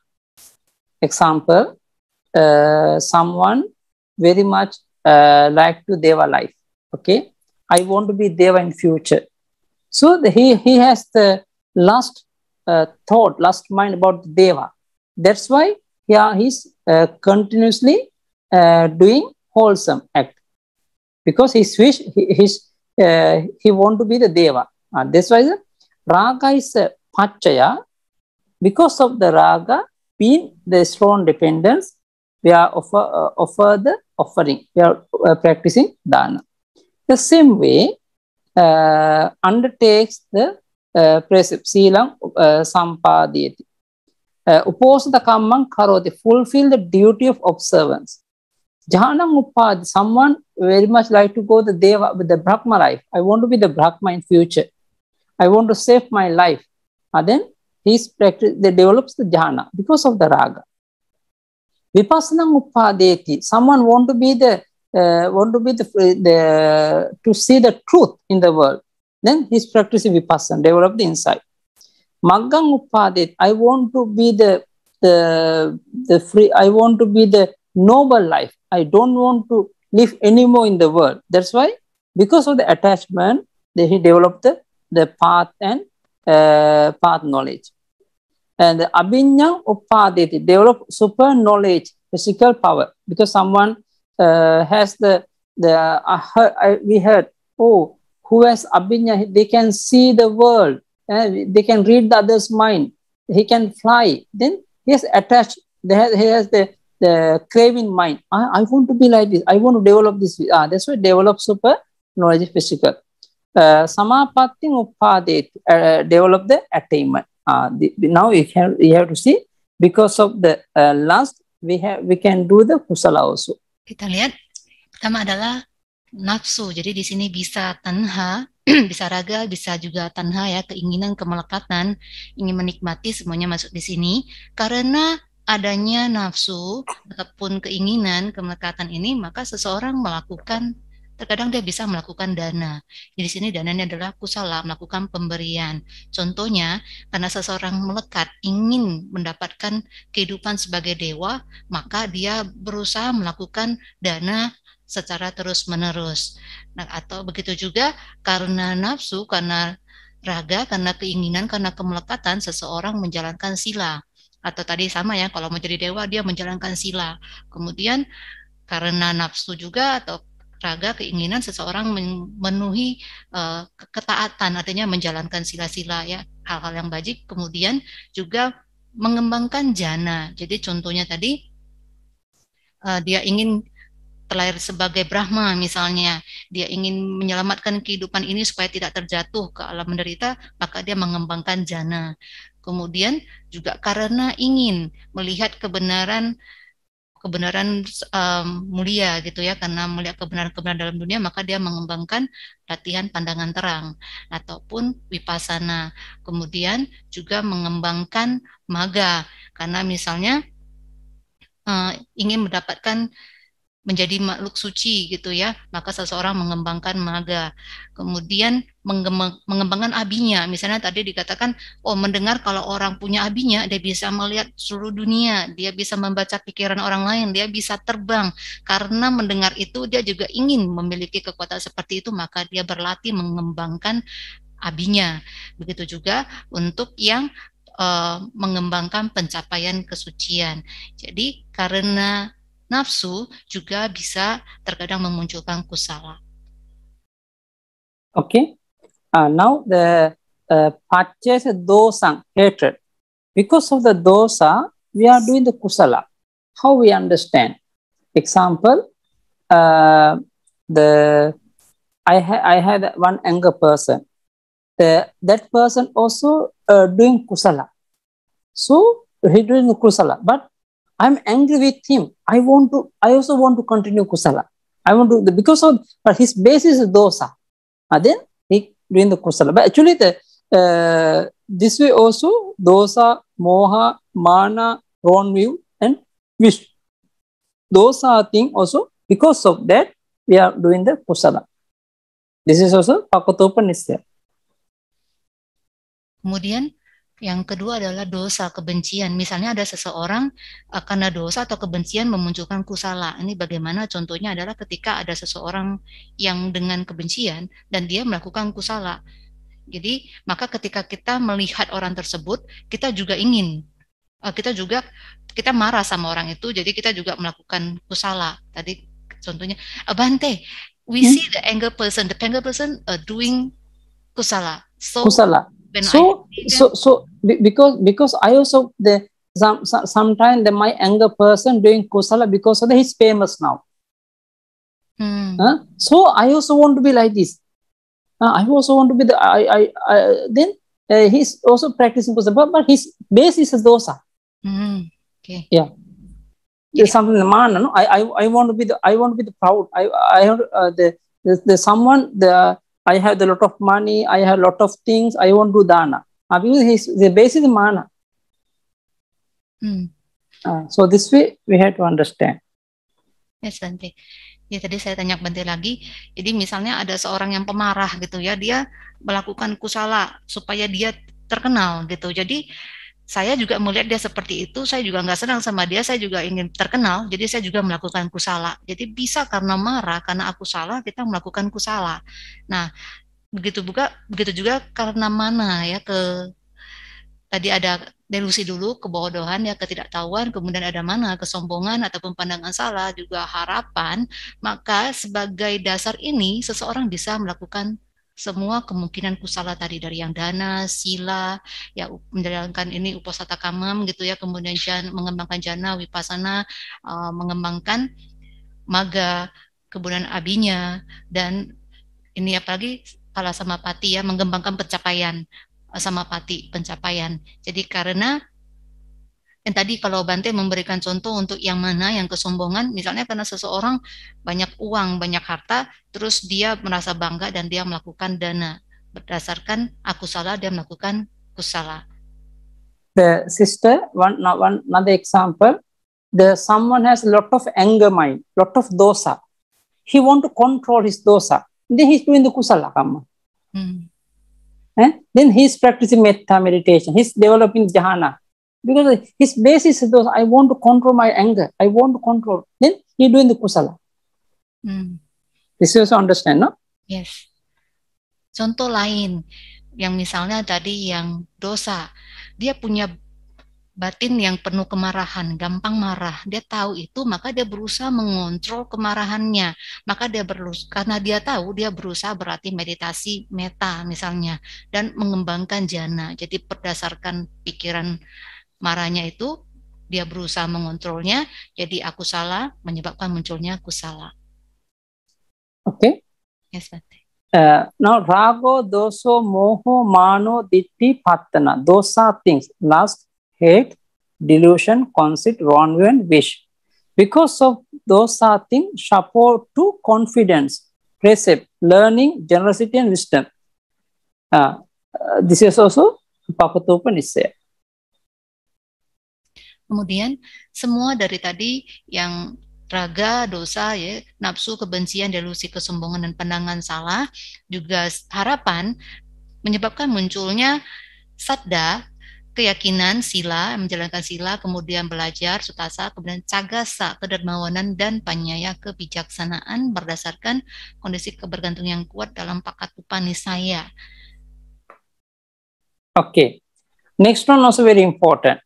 A: Example, uh, someone very much uh, like to deva life. Okay, I want to be deva in future. So the, he he has the last uh, thought, last mind about deva. That's why yeah, he's uh, continuously uh, doing wholesome act because his wish, his he want to be the deva. Uh, that's why the raga is because of the raga being the strong dependence, we are offer, uh, offer the offering, we are uh, practicing dana. The same way, uh, undertakes the uh, precept, silam uh, sampadiyati. Uh, karoti, fulfill the duty of observance. Jhanam Upad, someone very much like to go the Deva, the Brahma life. I want to be the Brahma in future. I want to save my life. And then he's practice, they develops the jhana because of the raga. Vipassana upadeti. Someone want to be the uh, want to be the, uh, the to see the truth in the world. Then he's practicing vipassana, develop the insight. Maggang upadeti. I want to be the the the free. I want to be the noble life. I don't want to live anymore in the world. That's why, because of the attachment, they he developed the, the path and path knowledge. And abhinya upadeti, develop super knowledge, physical power. Because someone has the, the uh, heard, I, we heard, oh, who has abhinya, they can see the world. they can read the other's mind. He can fly. Then he has attached, he has the the craving mind. I, I want to be like this. I want to develop this. Ah, that's why develop super knowledge physical. uh, samapatti upadeti uh, develop the attainment uh, the, now you have you have to see because of the uh, lust we have we can do the kusala also
B: kita lihat pertama adalah nafsu jadi di sini bisa tanha [clears throat] bisa raga bisa juga tanha ya keinginan kemelekatan ingin menikmati semuanya masuk di sini karena adanya nafsu ataupun keinginan kemelekatan ini maka seseorang melakukan terkadang dia bisa melakukan dana. Di sini dananya adalah kusala, melakukan pemberian. Contohnya, karena seseorang melekat ingin mendapatkan kehidupan sebagai dewa, maka dia berusaha melakukan dana secara terus-menerus. Nah, atau begitu juga karena nafsu, karena raga, karena keinginan, karena kemelekatan seseorang menjalankan sila. Atau tadi sama ya, kalau mau jadi dewa dia menjalankan sila. Kemudian karena nafsu juga atau raga keinginan seseorang memenuhi uh, eh, ketaatan artinya menjalankan sila-sila ya hal-hal yang bajik kemudian juga mengembangkan jana jadi contohnya tadi uh, dia ingin terlahir sebagai Brahma misalnya, dia ingin menyelamatkan kehidupan ini supaya tidak terjatuh ke alam menderita, maka dia mengembangkan jana. Kemudian juga karena ingin melihat kebenaran kebenaran um, mulia gitu ya karena melihat kebenaran-kebenaran dalam dunia maka dia mengembangkan latihan pandangan terang ataupun wipasana kemudian juga mengembangkan maga karena misalnya uh, ingin mendapatkan menjadi makhluk suci gitu ya maka seseorang mengembangkan maga kemudian mengembangkan abinya misalnya tadi dikatakan oh mendengar kalau orang punya abinya dia bisa melihat seluruh dunia dia bisa membaca pikiran orang lain dia bisa terbang karena mendengar itu dia juga ingin memiliki kekuatan seperti itu maka dia berlatih mengembangkan abinya begitu juga untuk yang uh, mengembangkan pencapaian kesucian jadi karena nafsu juga bisa terkadang memunculkan kusala.
A: Okay, uh, now the uh, purchase dosa hatred. Because of the dosa, we are doing the kusala. How we understand? Example, uh, the I ha I had one anger person. The, that person also uh, doing kusala. So he doing kusala, but I'm angry with him. I want to, I also want to continue kusala. I want to, because of, but his basis is dosa. And ah, then he doing the kusala. But actually, the, uh, this way also, dosa, moha, mana, wrong view, and wish. Those are things also, because of that, we are doing the kusala. This is also Pakotopa Nisya.
B: Kemudian Yang kedua adalah dosa kebencian. Misalnya ada seseorang eh, karena dosa atau kebencian memunculkan kusala. Ini bagaimana contohnya adalah ketika ada seseorang yang dengan kebencian dan dia melakukan kusala. Jadi maka ketika kita melihat orang tersebut, kita juga ingin eh, kita juga kita marah sama orang itu, jadi kita juga melakukan kusala. Tadi contohnya eh, bante, we hmm? see the anger person, the anger person doing kusala. So kusala when so
A: I so so because because I also the some, some sometimes the my anger person doing kusala because of the, he's famous now. Hmm. Huh? So I also want to be like this. Uh, I also want to be the I I, I then uh, he's also practicing kusala, but, but his base is a dosa. Hmm. Okay. Yeah. Yeah. something the man, no? I, I I want to be the I want to be the proud. I I uh, the, the the someone the I have a lot of money, I have a lot of things, I won't do dana. Uh, because his, the base is mana. Hmm. Uh, so this way we have to understand.
B: Yes, Bante. Ya tadi saya tanya Bante lagi, jadi misalnya ada seorang yang pemarah gitu ya, dia melakukan kusala supaya dia terkenal gitu. Jadi saya juga melihat dia seperti itu, saya juga nggak senang sama dia, saya juga ingin terkenal, jadi saya juga melakukan kusala. Jadi bisa karena marah, karena aku salah, kita melakukan kusala. Nah, begitu juga, begitu juga karena mana ya ke tadi ada delusi dulu, kebodohan ya ketidaktahuan, kemudian ada mana kesombongan ataupun pandangan salah juga harapan, maka sebagai dasar ini seseorang bisa melakukan semua kemungkinan kusala tadi dari yang dana, sila, ya menjalankan ini uposata kamam gitu ya, kemudian jan, mengembangkan jana, wipasana, uh, mengembangkan maga, kebunan abinya, dan ini apalagi kalau sama pati ya, mengembangkan pencapaian eh, sama pati pencapaian. Jadi karena yang tadi kalau Bante memberikan contoh untuk yang mana yang kesombongan, misalnya karena seseorang banyak uang, banyak harta, terus dia merasa bangga dan dia melakukan dana berdasarkan aku salah dia melakukan kusala.
A: The sister one one another example, the someone has lot of anger mind, lot of dosa. He want to control his dosa. Then he's doing the kusala karma. Hmm. Eh? Then he's practicing metta meditation. He's developing jhana because his basis is those, I want to control my anger. I want to control. Then he doing the kusala. Hmm. This is also understand, no?
B: Yes. Contoh lain, yang misalnya tadi yang dosa, dia punya batin yang penuh kemarahan, gampang marah. Dia tahu itu, maka dia berusaha mengontrol kemarahannya. Maka dia berus karena dia tahu dia berusaha berarti meditasi meta misalnya dan mengembangkan jana. Jadi berdasarkan pikiran marahnya itu dia berusaha mengontrolnya, jadi aku salah menyebabkan munculnya aku salah. Oke. Okay. Yes,
A: Uh, eh, now, rago, doso, moho, mano, ditti, patna dosa things. Lust, hate, delusion, conceit, wrong and wish. Because of dosa things, support to confidence, precept, learning, generosity, and wisdom. Uh, uh, this is also Papatupa Nisaya.
B: Kemudian semua dari tadi yang raga, dosa, ya, nafsu, kebencian, delusi, kesombongan, dan pandangan salah, juga harapan menyebabkan munculnya sadda, keyakinan, sila, menjalankan sila, kemudian belajar, sutasa, kemudian cagasa, kedermawanan, dan panyaya kebijaksanaan berdasarkan kondisi kebergantung yang kuat dalam pakat Oke
A: Okay. Next one also very important.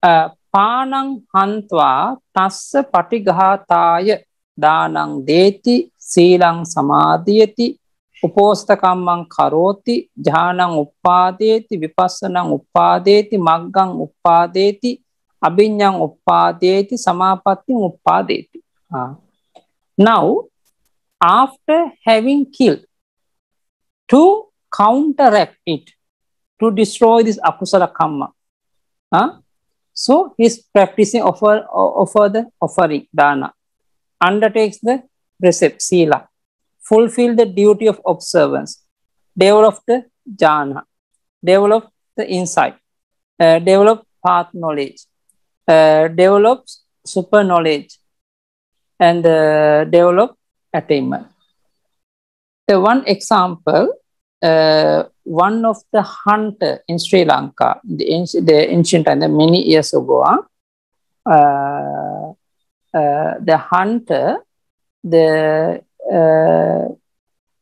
A: පානං හන්ත්වා තස්ස පටිගාතාය දානං දේති සීලං සමාධියති උපෝස්ථකම්මං කරෝති ජානං උප්පාදේති විපස්සනං උප්පාදේති මග්ගං උප්පාදේති අභිඤ්ඤං උප්පාදේති සමාපත්තිං උප්පාදේති now after having killed to counteract it to destroy this akusala kamma huh? So is practicing offer, offer the offering, dana, undertakes the precept, sila, fulfill the duty of observance, develop the jhana, develop the insight, uh, develop path knowledge, uh, develops super knowledge, and uh, develop attainment. The one example uh, one of the hunter in Sri Lanka, the, the ancient time, many years ago, uh, uh, the hunter, the uh,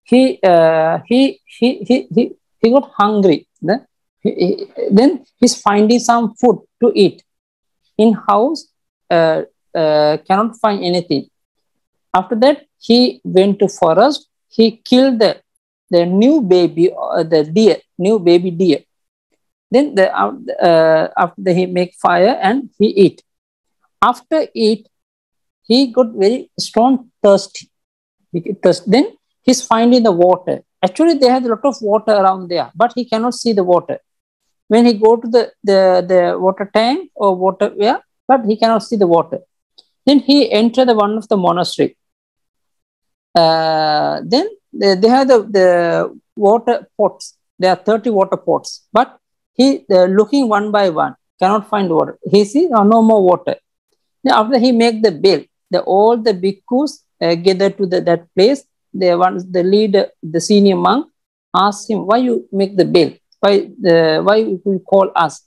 A: he, uh, he, he, he, he, he got hungry. Then, he, he, then he's finding some food to eat. In house, uh, cannot find anything. After that, he went to forest. He killed the the new baby, uh, the deer, new baby deer. Then the, uh, uh, after he make fire and he eat. After eat, he got very strong thirsty. thirst. Then he's finding the water. Actually, they had a lot of water around there, but he cannot see the water. When he go to the, the, the water tank or water, yeah, but he cannot see the water. Then he enter the one of the monastery. Uh, then they, they have the, the water pots. There are 30 water pots, but he uh, looking one by one cannot find water. He see oh, no more water. Now, after he make the bill, the, all the bhikkhus uh, gather to the, that place. They want the leader, the senior monk, ask him, why you make the bill? Why, the, uh, why you call us?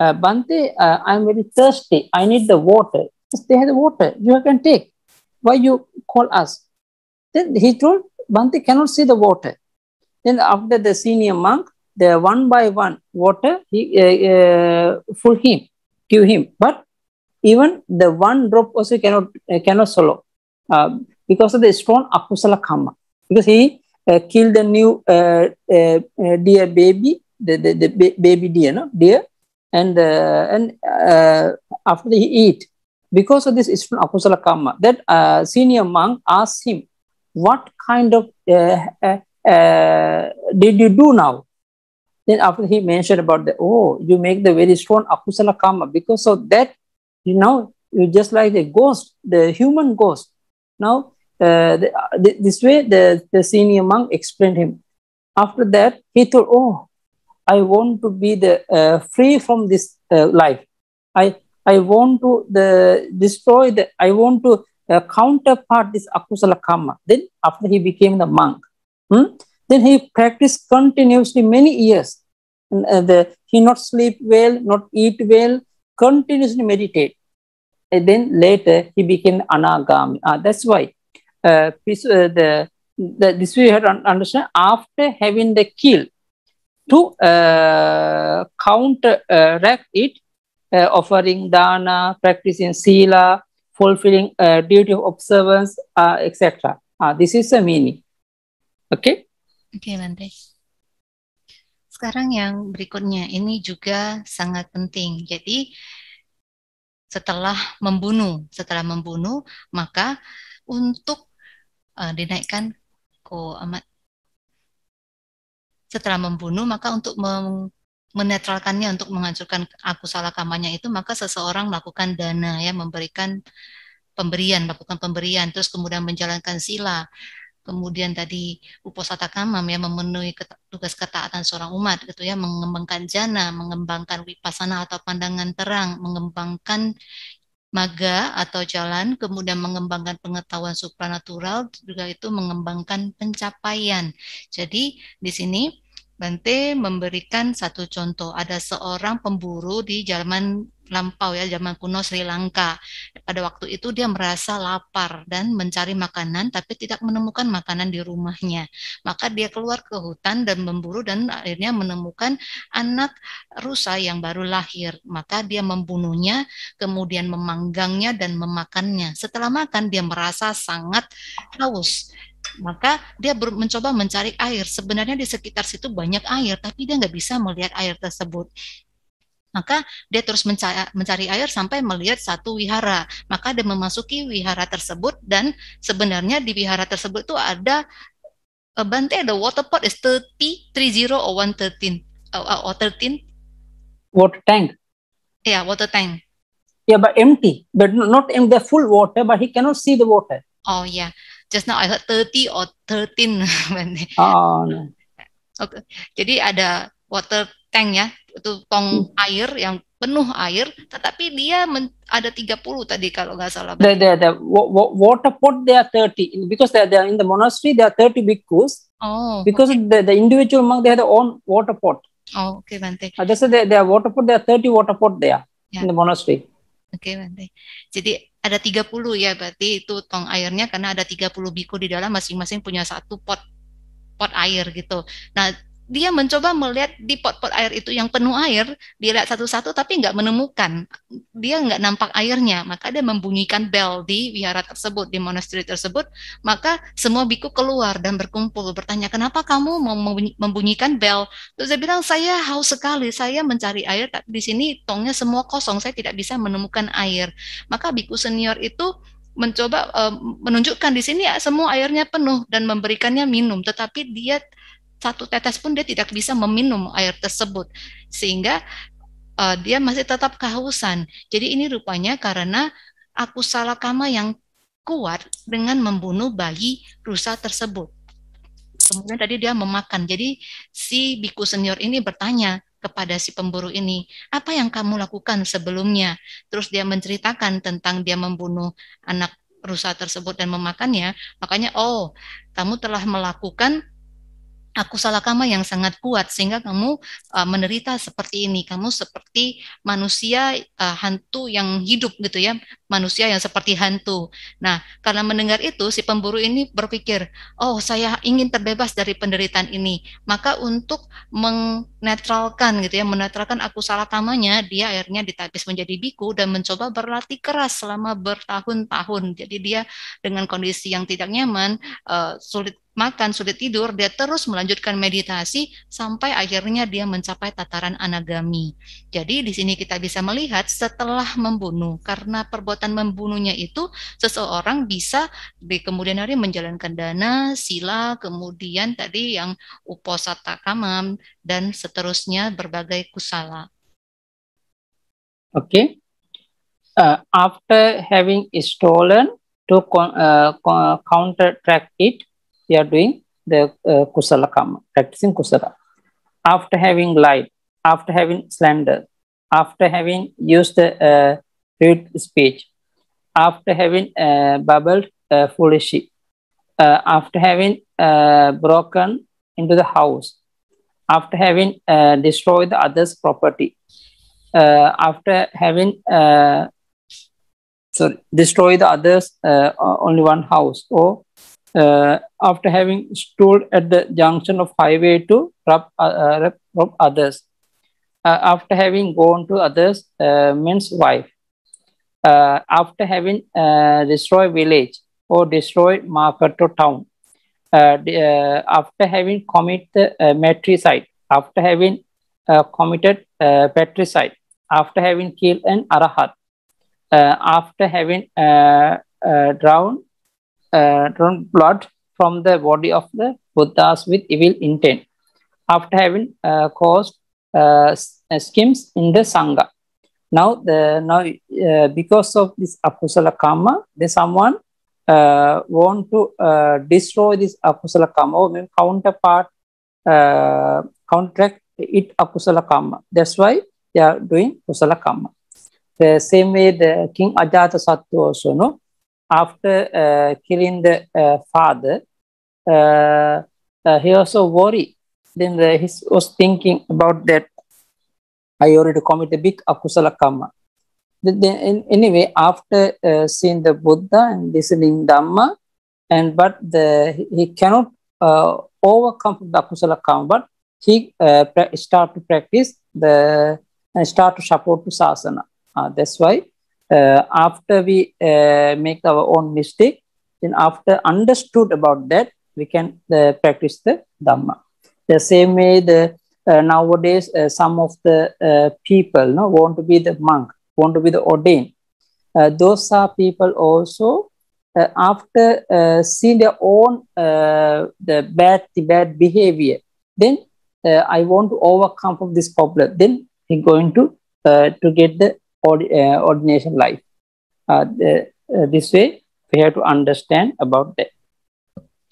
A: Uh, Bante, uh, I'm very thirsty. I need the water. they have the water. You can take. Why you call us? Then he told, Bhante cannot see the water. Then after the senior monk, the one by one water he uh, uh, full him, give him. But even the one drop also cannot uh, cannot swallow uh, because of the strong apusala karma. Because he uh, killed the new uh, uh, uh, dear baby, the, the, the ba baby deer, no? deer, and and after he eat because of this strong apusala karma, that senior monk asked him what kind of uh, uh, uh, did you do now? Then after he mentioned about the, oh, you make the very strong akusala karma because of that, you know, you just like the ghost, the human ghost. Now, uh, the, this way the, the senior monk explained him. After that, he thought, oh, I want to be the uh, free from this uh, life. I I want to the destroy the. I want to counterpart this akusala karma. Then after he became the monk, hmm, then he practiced continuously many years. And, uh, the, he not sleep well, not eat well, continuously meditate. And then later he became anagami. Ah, that's why uh, this, uh, the, the, this we have to understand after having the kill to uh, counter counteract uh, it, offering dana, practicing sila, fulfilling uh, duty of observance, uh, etc. Uh, this is the meaning.
B: Okay? Oke, okay, Bante. Sekarang yang berikutnya, ini juga sangat penting. Jadi, setelah membunuh, setelah membunuh, maka untuk uh, dinaikkan ko amat setelah membunuh maka untuk menetralkannya untuk menghancurkan aku salah kamanya itu maka seseorang melakukan dana ya memberikan pemberian melakukan pemberian terus kemudian menjalankan sila kemudian tadi uposata kamam ya memenuhi tugas ketaatan seorang umat gitu ya mengembangkan jana mengembangkan wipasana atau pandangan terang mengembangkan maga atau jalan, kemudian mengembangkan pengetahuan supranatural, juga itu mengembangkan pencapaian. Jadi di sini Bante memberikan satu contoh. Ada seorang pemburu di zaman lampau ya, zaman kuno Sri Lanka. Pada waktu itu dia merasa lapar dan mencari makanan tapi tidak menemukan makanan di rumahnya. Maka dia keluar ke hutan dan memburu dan akhirnya menemukan anak rusa yang baru lahir. Maka dia membunuhnya, kemudian memanggangnya dan memakannya. Setelah makan dia merasa sangat haus maka dia mencoba mencari air. Sebenarnya di sekitar situ banyak air, tapi dia nggak bisa melihat air tersebut. Maka dia terus mencari, mencari air sampai melihat satu wihara. Maka dia memasuki wihara tersebut dan sebenarnya di wihara tersebut itu ada eh, bantai, the water pot is 30 or uh, uh, 13 water tank. Yeah, water tank.
A: Yeah, but empty. But not in the full water, but he cannot see the
B: water. Oh yeah just now I heard 30 or 13 [laughs] when they, oh, oh no. okay. jadi ada water tank ya itu tong hmm. air yang penuh air tetapi dia men, ada 30 tadi kalau nggak salah the,
A: the, the water pot there are 30 because they are they are in the monastery there are 30 bhikkhus
B: oh because
A: okay. the, the individual monk they have their own water pot oh okay Bante ada uh, so they, they are water pot there are 30 water pot
B: there yeah.
A: in the monastery
B: oke okay Bante jadi ada 30 ya berarti itu tong airnya karena ada 30 biku di dalam masing-masing punya satu pot pot air gitu. Nah, dia mencoba melihat di pot-pot air itu yang penuh air, dia lihat satu-satu tapi nggak menemukan, dia nggak nampak airnya, maka dia membunyikan bel di wihara tersebut, di monastery tersebut, maka semua biku keluar dan berkumpul bertanya kenapa kamu membunyikan bel? Terus dia bilang saya haus sekali, saya mencari air tapi di sini tongnya semua kosong, saya tidak bisa menemukan air. Maka biku senior itu mencoba uh, menunjukkan di sini ya, semua airnya penuh dan memberikannya minum, tetapi dia satu tetes pun dia tidak bisa meminum air tersebut sehingga uh, dia masih tetap kehausan. Jadi ini rupanya karena aku salah kama yang kuat dengan membunuh bayi rusa tersebut. Kemudian tadi dia memakan. Jadi si biku senior ini bertanya kepada si pemburu ini, apa yang kamu lakukan sebelumnya? Terus dia menceritakan tentang dia membunuh anak rusa tersebut dan memakannya. Makanya, oh, kamu telah melakukan aku salah kama yang sangat kuat sehingga kamu uh, menderita seperti ini kamu seperti manusia uh, hantu yang hidup gitu ya manusia yang seperti hantu nah karena mendengar itu si pemburu ini berpikir oh saya ingin terbebas dari penderitaan ini maka untuk menetralkan gitu ya menetralkan aku salah kamanya dia akhirnya ditapis menjadi biku dan mencoba berlatih keras selama bertahun-tahun jadi dia dengan kondisi yang tidak nyaman uh, sulit makan, sulit tidur, dia terus melanjutkan meditasi sampai akhirnya dia mencapai tataran anagami. Jadi di sini kita bisa melihat setelah membunuh, karena perbuatan membunuhnya itu seseorang bisa di kemudian hari menjalankan dana, sila, kemudian tadi yang uposata kamam, dan seterusnya berbagai kusala.
A: Oke, okay. uh, after having stolen to uh, counter it, you are doing the uh, kusala karma, practicing kusala. After having lied, after having slander, after having used uh, rude speech, after having uh, babbled uh, foolishly, uh, after having uh, broken into the house, after having uh, destroyed the other's property, uh, after having uh, sorry, destroyed the others uh, only one house, or uh, after having stood at the junction of highway to rob, uh, uh rob others, uh, after having gone to others, uh, men's wife, uh, after having destroyed village or destroyed market or town, after having committed matricide, after having committed patricide, after having killed an arahat, after having drowned uh, drawn blood from the body of the Buddhas with evil intent after having uh, caused uh, uh schemes in the Sangha. Now, the, now uh, because of this apusala karma, the someone uh, want to destroy this apusala karma or counterpart, contract it akusala karma. That's why they are doing kusala karma. The same way the King Ajatasattu also, no? after uh, killing the uh, father, uh, he also worried. Then the, he was thinking about that I already committed a big akusala karma. Then, in, anyway, after uh, seeing the Buddha and listening Dhamma, and but the, he cannot uh, overcome the akusala karma, but he uh, start to practice the and start to support to sasana. that's why uh, after we uh, make our own mistake, then after understood about that, we can uh, practice the Dhamma. The same way the uh, nowadays uh, some of the uh, people no, want to be the monk, want to be the ordained. those are people also after seeing their own the bad the bad behavior. Then I want to overcome from this problem. Then he going to to get the or, uh, ordination life. Uh, the, uh, this way, we have to understand about that.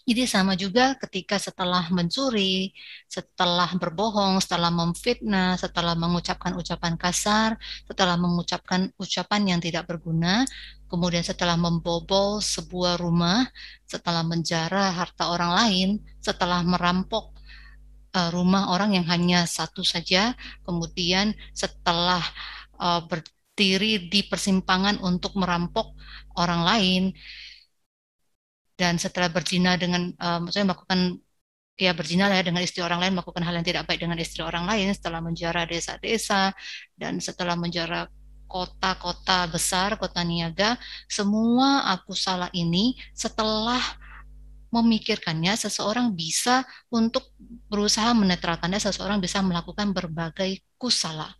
B: Jadi sama juga ketika setelah mencuri, setelah berbohong, setelah memfitnah, setelah mengucapkan ucapan kasar, setelah mengucapkan ucapan yang tidak berguna, kemudian setelah membobol sebuah rumah, setelah menjara harta orang lain, setelah merampok rumah orang yang hanya satu saja, kemudian setelah ber, diri di persimpangan untuk merampok orang lain dan setelah berzina dengan uh, maksudnya melakukan ya berzina ya dengan istri orang lain melakukan hal yang tidak baik dengan istri orang lain setelah menjara desa-desa dan setelah menjara kota-kota besar kota niaga semua aku salah ini setelah memikirkannya seseorang bisa untuk berusaha menetralkannya seseorang bisa melakukan berbagai kusala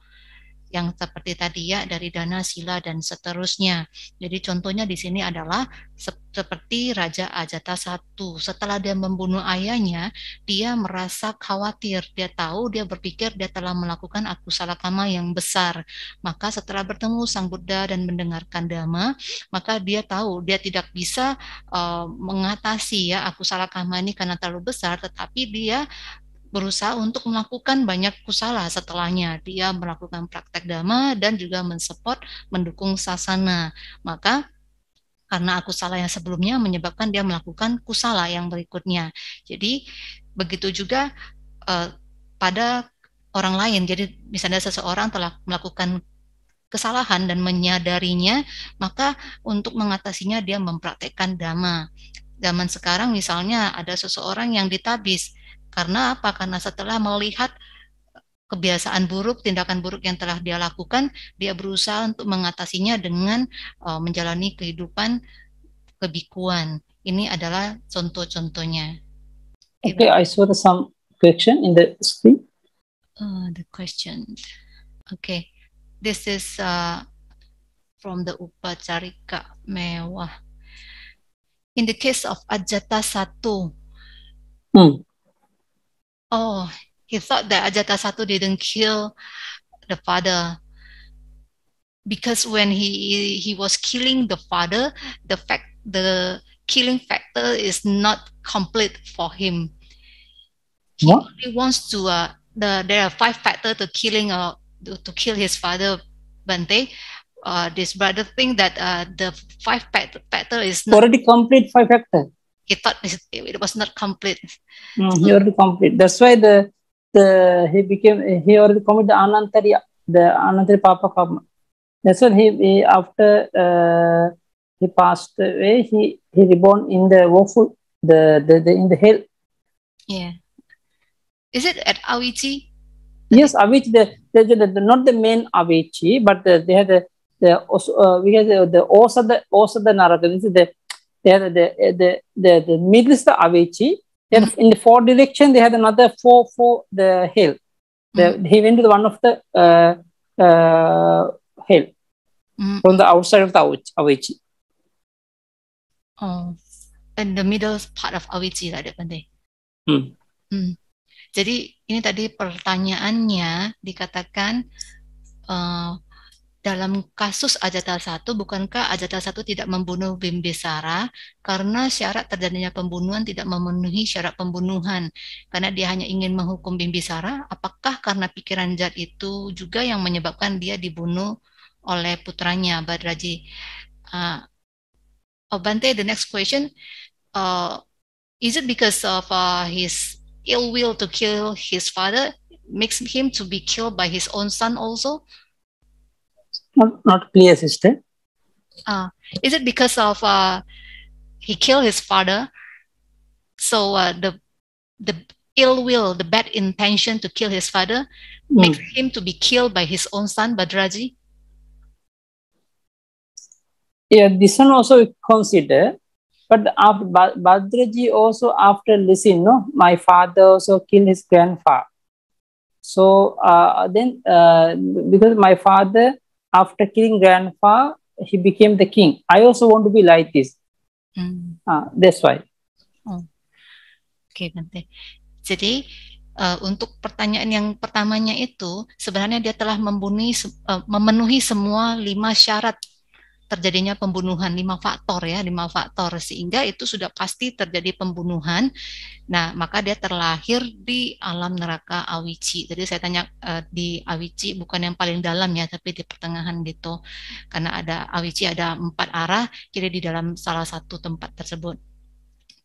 B: yang seperti tadi ya dari dana sila dan seterusnya. Jadi contohnya di sini adalah seperti Raja Ajata satu. Setelah dia membunuh ayahnya, dia merasa khawatir. Dia tahu, dia berpikir dia telah melakukan aku salah kama yang besar. Maka setelah bertemu Sang Buddha dan mendengarkan dhamma, maka dia tahu dia tidak bisa uh, mengatasi ya aku salah kama ini karena terlalu besar, tetapi dia berusaha untuk melakukan banyak kusala setelahnya. Dia melakukan praktek dhamma dan juga mensupport, mendukung sasana. Maka karena aku salah yang sebelumnya menyebabkan dia melakukan kusala yang berikutnya. Jadi begitu juga uh, pada orang lain. Jadi misalnya seseorang telah melakukan kesalahan dan menyadarinya, maka untuk mengatasinya dia mempraktekkan dhamma. Zaman sekarang misalnya ada seseorang yang ditabis, karena apa? Karena setelah melihat kebiasaan buruk, tindakan buruk yang telah dia lakukan, dia berusaha untuk mengatasinya dengan uh, menjalani kehidupan kebikuan. Ini adalah contoh-contohnya.
A: Okay, I saw some question
B: in the screen. Uh, the question. Okay, this is uh, from the Upacarika Mewah. In the case of Ajata Satu, hmm. Oh, he thought that Ajatasattu didn't kill the father because when he he was killing the father, the fact the killing factor is not complete for him. He what? only wants to uh, the there are five factor to killing uh, to kill his father Bante. Uh, this brother think that uh, the five factor, factor is already
A: complete five factor he thought
B: it was not complete.
A: Mm, he already complete. That's why the the he became he already committed the anantari the anantari papa karma. That's why he, he after uh, he passed away, he he reborn in the woeful the, the, the in the hell. Yeah. Is
B: it at Avicii?
A: Yes, Avicii. The, the, the, the, not the main Avicii, but the, they had the, the uh, we had the, the Osada the Naraka. This is the They had the, the, the, the middle is the Avechi. Then mm-hmm. in the four direction, they had another four, for the hill. The, mm-hmm. he went to the one of the uh, uh, hill mm. from the outside of the Avicii.
B: Oh, in the middle part of Avechi lah, pandai. Hmm. Hmm. Jadi ini tadi pertanyaannya dikatakan uh, dalam kasus Ajatal 1, bukankah Ajatal 1 tidak membunuh Bimbisara karena syarat terjadinya pembunuhan tidak memenuhi syarat pembunuhan? Karena dia hanya ingin menghukum Bimbisara, apakah karena pikiran jahat itu juga yang menyebabkan dia dibunuh oleh putranya Badraji? Uh, ah, oh Bante, the next question, uh, is it because of uh, his ill will to kill his father makes him to be killed by his own son also? Not, not
A: clear, sister.
B: Uh, is it because of uh, he killed his father? So uh, the the ill will, the bad intention to kill his father, mm. makes him to be killed by his own son, Badraji.
A: Yeah, this one also consider, but after Badraji also after listen, no, my father also killed his grandfather. So uh, then, uh, because my father after killing grandpa, he became the king. I also want to be like this. Mm. Uh, that's why.
B: Oh. Oke, okay, Bante. Jadi uh, untuk pertanyaan yang pertamanya itu sebenarnya dia telah membunuh, eh, uh, memenuhi semua lima syarat terjadinya pembunuhan lima faktor ya lima faktor sehingga itu sudah pasti terjadi pembunuhan nah maka dia terlahir di alam neraka awici jadi saya tanya eh, di awici bukan yang paling dalam ya tapi di pertengahan gitu karena ada awici ada empat arah jadi di dalam salah satu tempat tersebut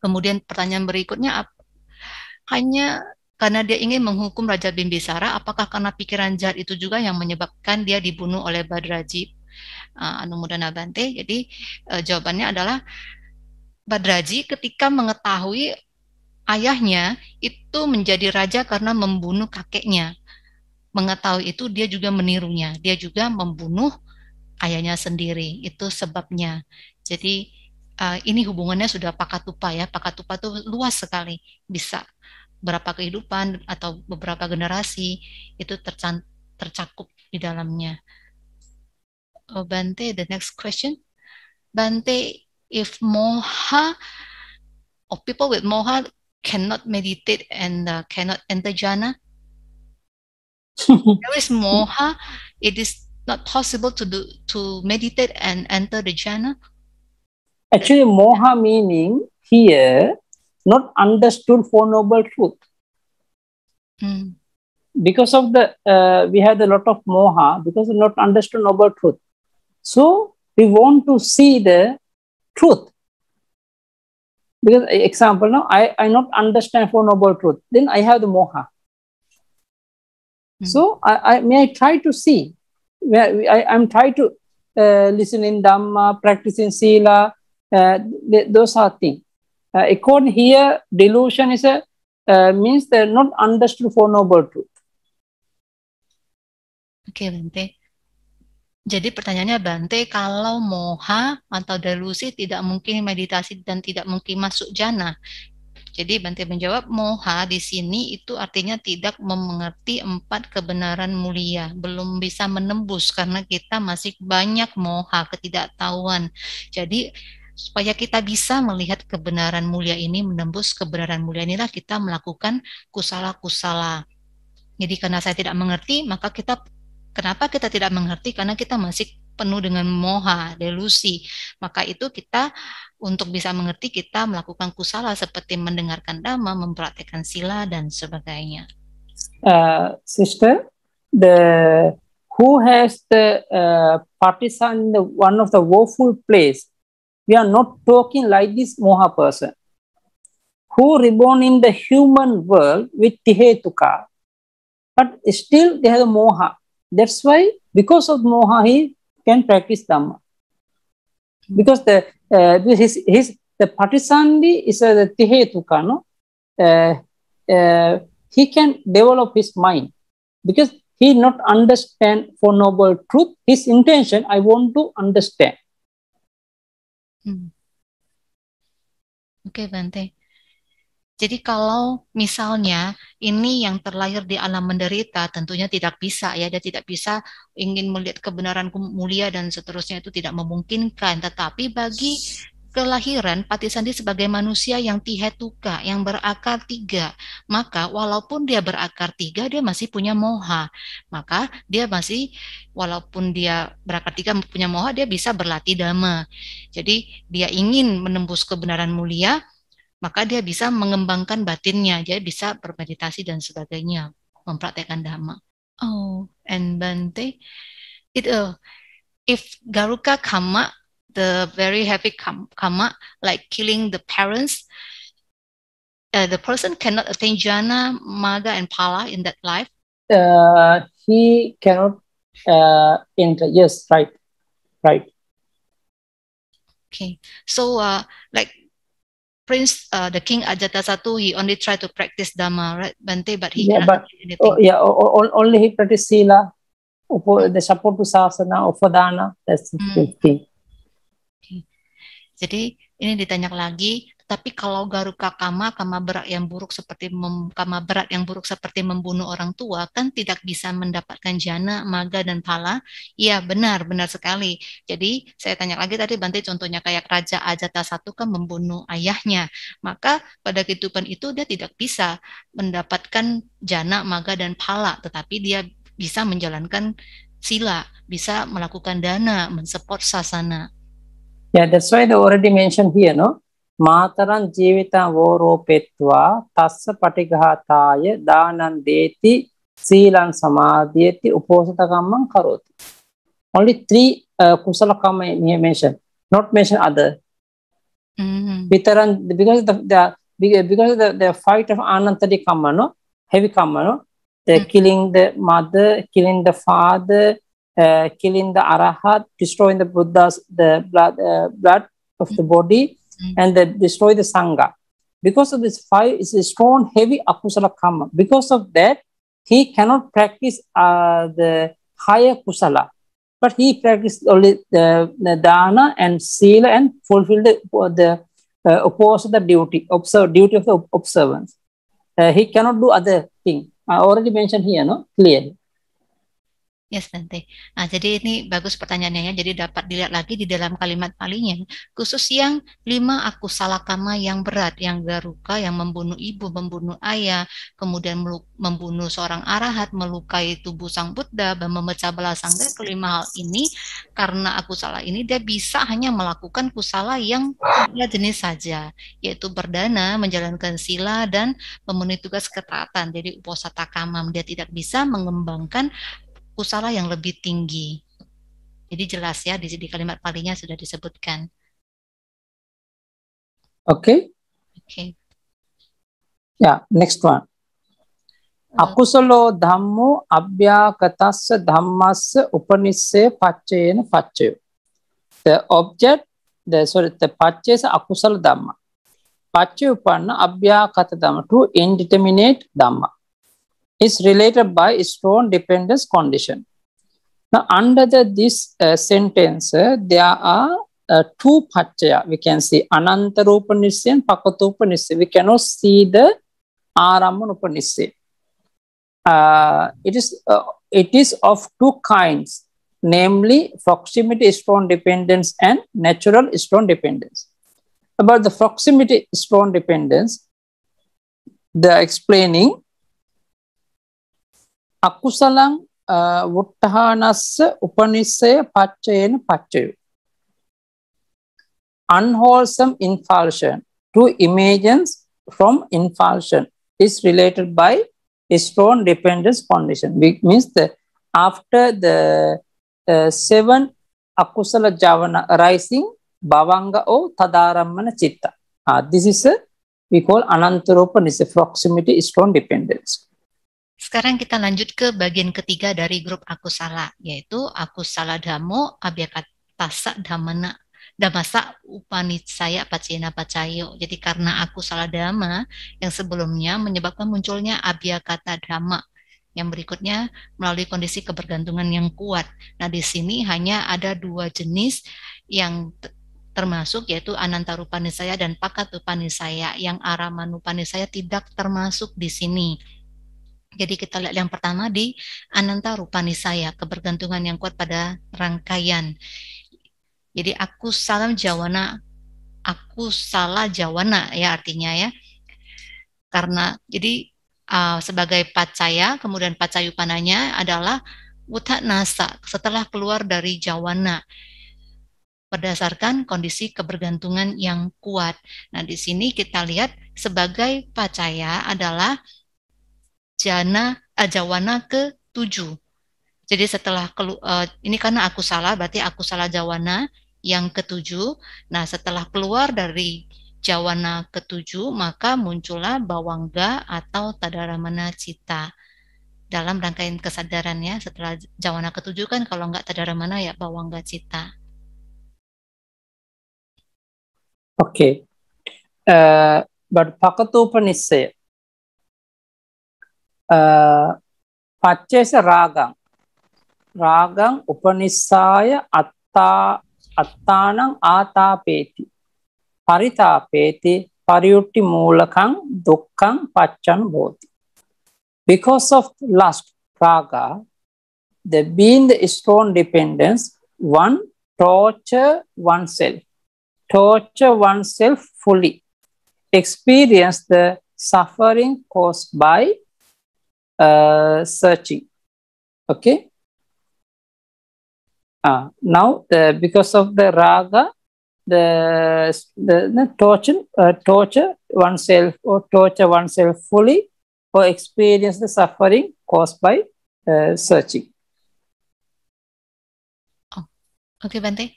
B: kemudian pertanyaan berikutnya hanya karena dia ingin menghukum Raja Bimbisara apakah karena pikiran jahat itu juga yang menyebabkan dia dibunuh oleh Badrajib? uh, eh, Anumudana Bante. Jadi uh, jawabannya adalah Badraji ketika mengetahui ayahnya itu menjadi raja karena membunuh kakeknya. Mengetahui itu dia juga menirunya, dia juga membunuh ayahnya sendiri. Itu sebabnya. Jadi uh, ini hubungannya sudah pakatupa ya. Pakatupa itu luas sekali, bisa berapa kehidupan atau beberapa generasi itu tercakup di dalamnya. uh, Bante, the next question. Bante, if moha or people with moha cannot meditate and uh, cannot enter jhana, [laughs] there is moha. It is not possible to do to meditate and enter the jhana.
A: Actually, moha meaning here not understood for noble truth. Mm. Because of the uh, we have a lot of moha because not understood noble truth. So we want to see the truth. Because example now, I, I not understand for noble truth. Then I have the moha. Mm. So I, I may I try to see. I, I'm trying to uh, listen in Dhamma, practicing Sila, uh, th those are things. Uh, according here, delusion is a uh, means they're not understood for noble truth.
B: Okay, Vante. Jadi pertanyaannya Bante, kalau moha atau delusi tidak mungkin meditasi dan tidak mungkin masuk jana. Jadi Bante menjawab, moha di sini itu artinya tidak memengerti empat kebenaran mulia, belum bisa menembus karena kita masih banyak moha, ketidaktahuan. Jadi supaya kita bisa melihat kebenaran mulia ini menembus kebenaran mulia inilah kita melakukan kusala-kusala. Jadi karena saya tidak mengerti, maka kita Kenapa kita tidak mengerti? Karena kita masih penuh dengan moha, delusi. Maka itu kita untuk bisa mengerti kita melakukan kusala seperti mendengarkan dhamma, mempraktekkan sila dan sebagainya.
A: Uh, sister, the who has the uh, partisan the one of the woeful place, we are not talking like this moha person. Who reborn in the human world with tihetuka, but still they have a moha. That's why, because of moha, he can practice dhamma. Because the uh, his his the patisandhi is a tihetuka, no? Uh, uh, he can develop his mind because he not understand for noble truth. His intention,
B: I want to understand. Hmm. Okay, Vante. Jadi kalau misalnya ini yang terlahir di alam menderita tentunya tidak bisa ya, dia tidak bisa ingin melihat kebenaran mulia dan seterusnya itu tidak memungkinkan. Tetapi bagi kelahiran Pati Sandi sebagai manusia yang tihetuka, yang berakar tiga. Maka walaupun dia berakar tiga, dia masih punya moha. Maka dia masih, walaupun dia berakar tiga punya moha, dia bisa berlatih dhamma. Jadi dia ingin menembus kebenaran mulia, maka dia bisa mengembangkan batinnya, jadi bisa bermeditasi dan sebagainya, mempraktekkan dhamma. Oh, and Bante, it uh, if Garuka Kama, the very heavy Kama, like killing the parents, uh, the person cannot attain jhana, maga and pala in that life.
A: Uh, he cannot uh, enter. Yes, right, right.
B: Okay, so uh, like Prince, uh, the King Ajatasattu, he only tried to practice Dharma, right, Bante? But he yeah, but, oh, yeah,
A: oh, oh, only he practiced Sila, upo, hmm. the Shapotu Sasana, Upadana, that's hmm. the thing.
B: Okay. Jadi ini ditanya lagi, tapi kalau garuka kama, kama berat yang buruk seperti mem, kama berat yang buruk seperti membunuh orang tua kan tidak bisa mendapatkan jana, maga dan pala. Iya benar, benar sekali. Jadi saya tanya lagi tadi Bante contohnya kayak Raja Ajata satu kan membunuh ayahnya. Maka pada kehidupan itu dia tidak bisa mendapatkan jana, maga dan pala, tetapi dia bisa menjalankan sila, bisa melakukan dana, mensupport sasana.
A: Yeah, that's why they already mentioned here, no? මාතරං ජීවිතං වෝරෝපෙත්වා තස්ස පටිඝාතාය දානං දේති සීලං සමාධියති උපෝසත කම්මං කරෝති only three uh, kusala kamma here mentioned not mention other mm-hmm. vitaran because the, the because the, the fight of anantadi kamma no heavy kamma no the mm-hmm. killing the mother killing the father uh, killing the arahat destroying the buddha's the blood uh, blood of mm-hmm. the body Mm. and they destroy the Sangha. Because of this five is a strong, heavy akusala karma. Because of that, he cannot practice uh, the higher kusala, but he practiced only the, the dana and sila and fulfilled the, the uh, oppose the duty, observe duty of the observance. Uh, he cannot do other thing. I already mentioned here, no, clearly.
B: Yes, Tante. Nah, jadi ini bagus pertanyaannya. ya. Jadi dapat dilihat lagi di dalam kalimat palingnya. Khusus yang lima aku salah kama yang berat, yang garuka, yang membunuh ibu, membunuh ayah, kemudian membunuh seorang arahat, melukai tubuh sang Buddha, dan memecah belah sangga. Kelima hal ini, karena aku salah ini, dia bisa hanya melakukan kusala yang tiga jenis saja, yaitu berdana, menjalankan sila, dan memenuhi tugas ketaatan. Jadi uposata kamam, dia tidak bisa mengembangkan usahalah yang lebih tinggi. Jadi jelas ya di, di kalimat palingnya sudah disebutkan. Oke.
A: Okay. Oke. Okay. Ya, yeah, next one. dhammo abhya අභ්‍යාකතස්ස ධම්මස්ස upanisse පච්චේන පච්චයෝ. The object, the, sorry, the is akusala dhamma. Pachyupanna abhyakata dhamma, to indeterminate dhamma. is related by strong dependence condition. Now, under the, this uh, sentence, uh, there are uh, two pachaya. We can see Anantarupa Nissya and Pakatupa We cannot see the Araman Upanishad. Uh, it, is, uh, it is of two kinds, namely proximity strong dependence and natural strong dependence. About the proximity strong dependence, they are explaining අකුසලං වුට්ටහානස්ස උපනිස්සය පච්චයන පච්චයු. Unwholesome infulsion to emergence from infulsion is related by strong dependence condition. Which means that after the uh, seven akusala javana arising bhavanga or tadarammana chitta. Uh, this is a, we call a proximity strong dependence.
B: Sekarang kita lanjut ke bagian ketiga dari grup aku salah, yaitu aku salah dhamo pasak damana damasa upanisaya pacina pacayo. Jadi karena aku salah dhamma yang sebelumnya menyebabkan munculnya abya kata dhamma yang berikutnya melalui kondisi kebergantungan yang kuat. Nah di sini hanya ada dua jenis yang termasuk yaitu anantarupanisaya dan pakatupanisaya yang aramanupanisaya tidak termasuk di sini. Jadi kita lihat yang pertama di Ananta Saya kebergantungan yang kuat pada rangkaian. Jadi aku salam jawana, aku salah jawana ya artinya ya. Karena jadi uh, sebagai pacaya, kemudian pacayupananya adalah wutak nasa setelah keluar dari jawana berdasarkan kondisi kebergantungan yang kuat. Nah, di sini kita lihat sebagai pacaya adalah jana ajawana eh, ke tujuh. Jadi setelah kelu, uh, ini karena aku salah berarti aku salah jawana yang ketujuh. Nah setelah keluar dari jawana ketujuh maka muncullah bawangga atau tadaramana cita dalam rangkaian kesadarannya setelah jawana ketujuh kan kalau nggak tadaramana ya bawangga cita.
A: Oke, okay. uh, eh, Barpakatupanishad පච්චේස රාගං රාගං උපනිස්සාය අත්තා අත්තානං ආතාපේති පරිතාපේති පරියුට්ටි මූලකං දුක්කං පච්චන් බෝධි because of lust raga the being the strong dependence one torture oneself torture oneself fully experience the suffering caused by uh, searching. Okay. Uh, now, the, because of the raga, the, the, the torture, uh, torture oneself or torture oneself fully or experience the suffering caused by uh, searching.
B: Oh, okay, Bante.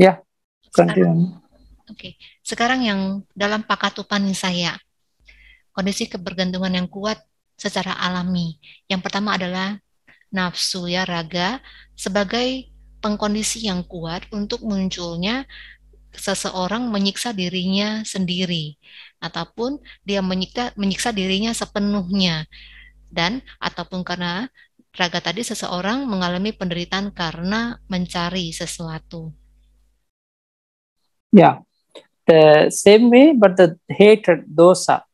A: Ya, yeah, continue.
B: Oke, okay. sekarang yang dalam pakatupan saya, kondisi kebergantungan yang kuat secara alami. Yang pertama adalah nafsu ya raga sebagai pengkondisi yang kuat untuk munculnya seseorang menyiksa dirinya sendiri ataupun dia menyiksa menyiksa dirinya sepenuhnya dan ataupun karena raga tadi seseorang mengalami penderitaan karena mencari sesuatu.
A: Yeah, the same way, but the hatred dosa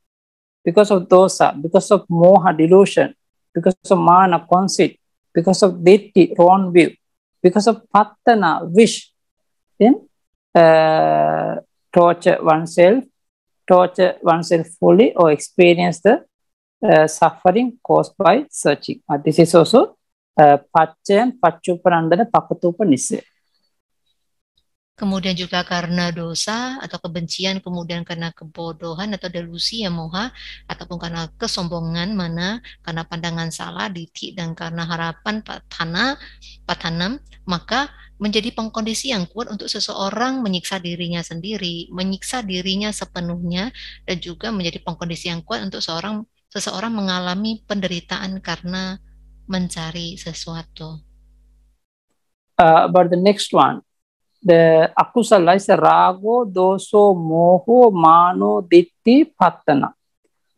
A: because of dosa, because of moha, delusion, because of mana, conceit, because of ditti, wrong view, because of patana, wish, then uh, torture oneself, torture oneself fully or experience the uh, suffering caused by searching. Uh, this is also uh, Pacchayan Pachupanandana Pakatupa
B: Nisya. kemudian juga karena dosa atau kebencian, kemudian karena kebodohan atau delusi ya moha, ataupun karena kesombongan mana, karena pandangan salah, diti, dan karena harapan patana, patanam, maka menjadi pengkondisi yang kuat untuk seseorang menyiksa dirinya sendiri, menyiksa dirinya sepenuhnya, dan juga menjadi pengkondisi yang kuat untuk seorang seseorang mengalami penderitaan karena mencari sesuatu.
A: Uh, about the next one, the akusala is rago, doso, moho, mano, ditti, patana.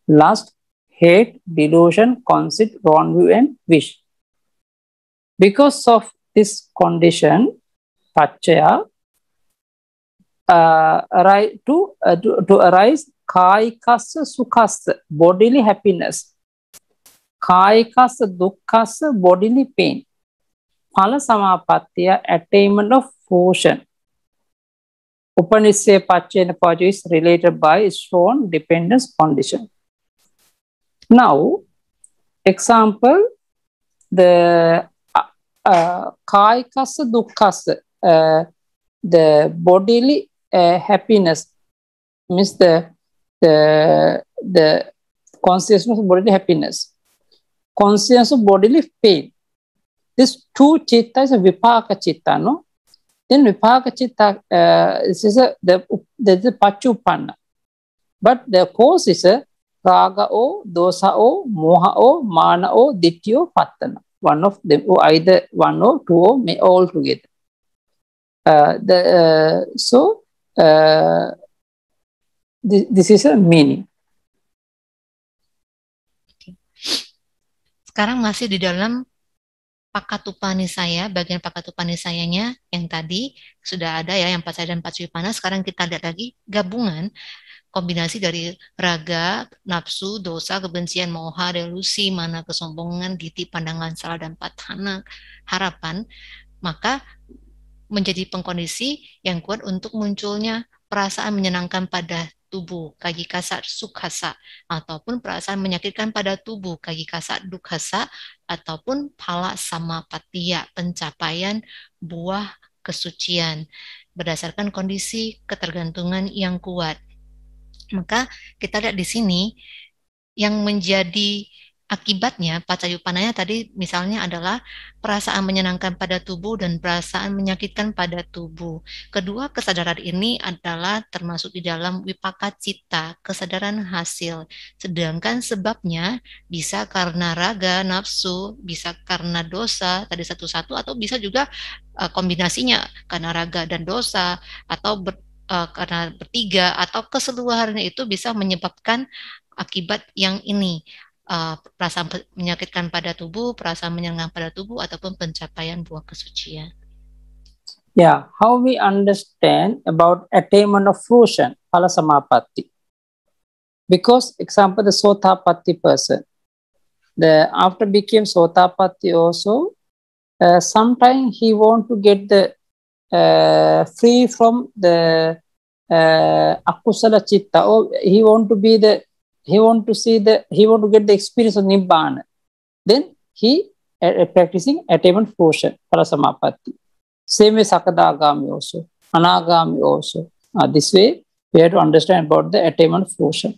A: Lust, hate, delusion, conceit, wrongview, and wish. Because of this condition, pachaya, uh, to, uh, to, to arise කායිකස්ස සුකස්ස bodily happiness කායිකස්ස දුක්කස්ස bodily pain පල සමාපත්තිය ඇටේමට of portion. the Pachyanapaju is related by its own dependence condition. Now, example, the uh, uh kaikasa dukkasa, uh, the bodily uh, happiness means the the the consciousness of bodily happiness, consciousness of bodily pain. These two chittas are vipaka chitta, no? then vipaka chitta uh, this is a the there's a pachupanna but the cause is a raga o, dosa o, moha o, mana o, dityo or pattana one of them or either one or two or may all together uh, the uh, so uh, this, this is a meaning
B: okay. sekarang masih di dalam pakatupani saya, bagian pakatupani sayanya yang tadi sudah ada ya yang pasaya dan panas. Sekarang kita lihat lagi gabungan kombinasi dari raga, nafsu, dosa, kebencian, moha, delusi, mana kesombongan, giti, pandangan salah dan patana, harapan, maka menjadi pengkondisi yang kuat untuk munculnya perasaan menyenangkan pada tubuh kaki kasat sukhasa ataupun perasaan menyakitkan pada tubuh kaki kasat dukhasa ataupun pala sama patia pencapaian buah kesucian berdasarkan kondisi ketergantungan yang kuat. Maka kita lihat di sini yang menjadi Akibatnya, pacayupananya tadi misalnya adalah perasaan menyenangkan pada tubuh dan perasaan menyakitkan pada tubuh. Kedua, kesadaran ini adalah termasuk di dalam wipaka cita, kesadaran hasil. Sedangkan sebabnya bisa karena raga, nafsu, bisa karena dosa, tadi satu-satu, atau bisa juga e, kombinasinya karena raga dan dosa, atau ber, e, karena bertiga, atau keseluruhannya itu bisa menyebabkan akibat yang ini uh, perasaan menyakitkan pada tubuh, perasaan menyenangkan pada tubuh, ataupun pencapaian buah kesucian.
A: Yeah, how we understand about attainment of fruition, pala samapati. Because, example, the sotapati person, the after became sotapati also, uh, sometimes he want to get the uh, free from the uh, akusala citta, or oh, he want to be the he want to see the he want to get the experience of nibbana then he uh, uh practicing attainment portion parasamapatti same way sakadagami also anagami also uh, this way we have to understand about the attainment portion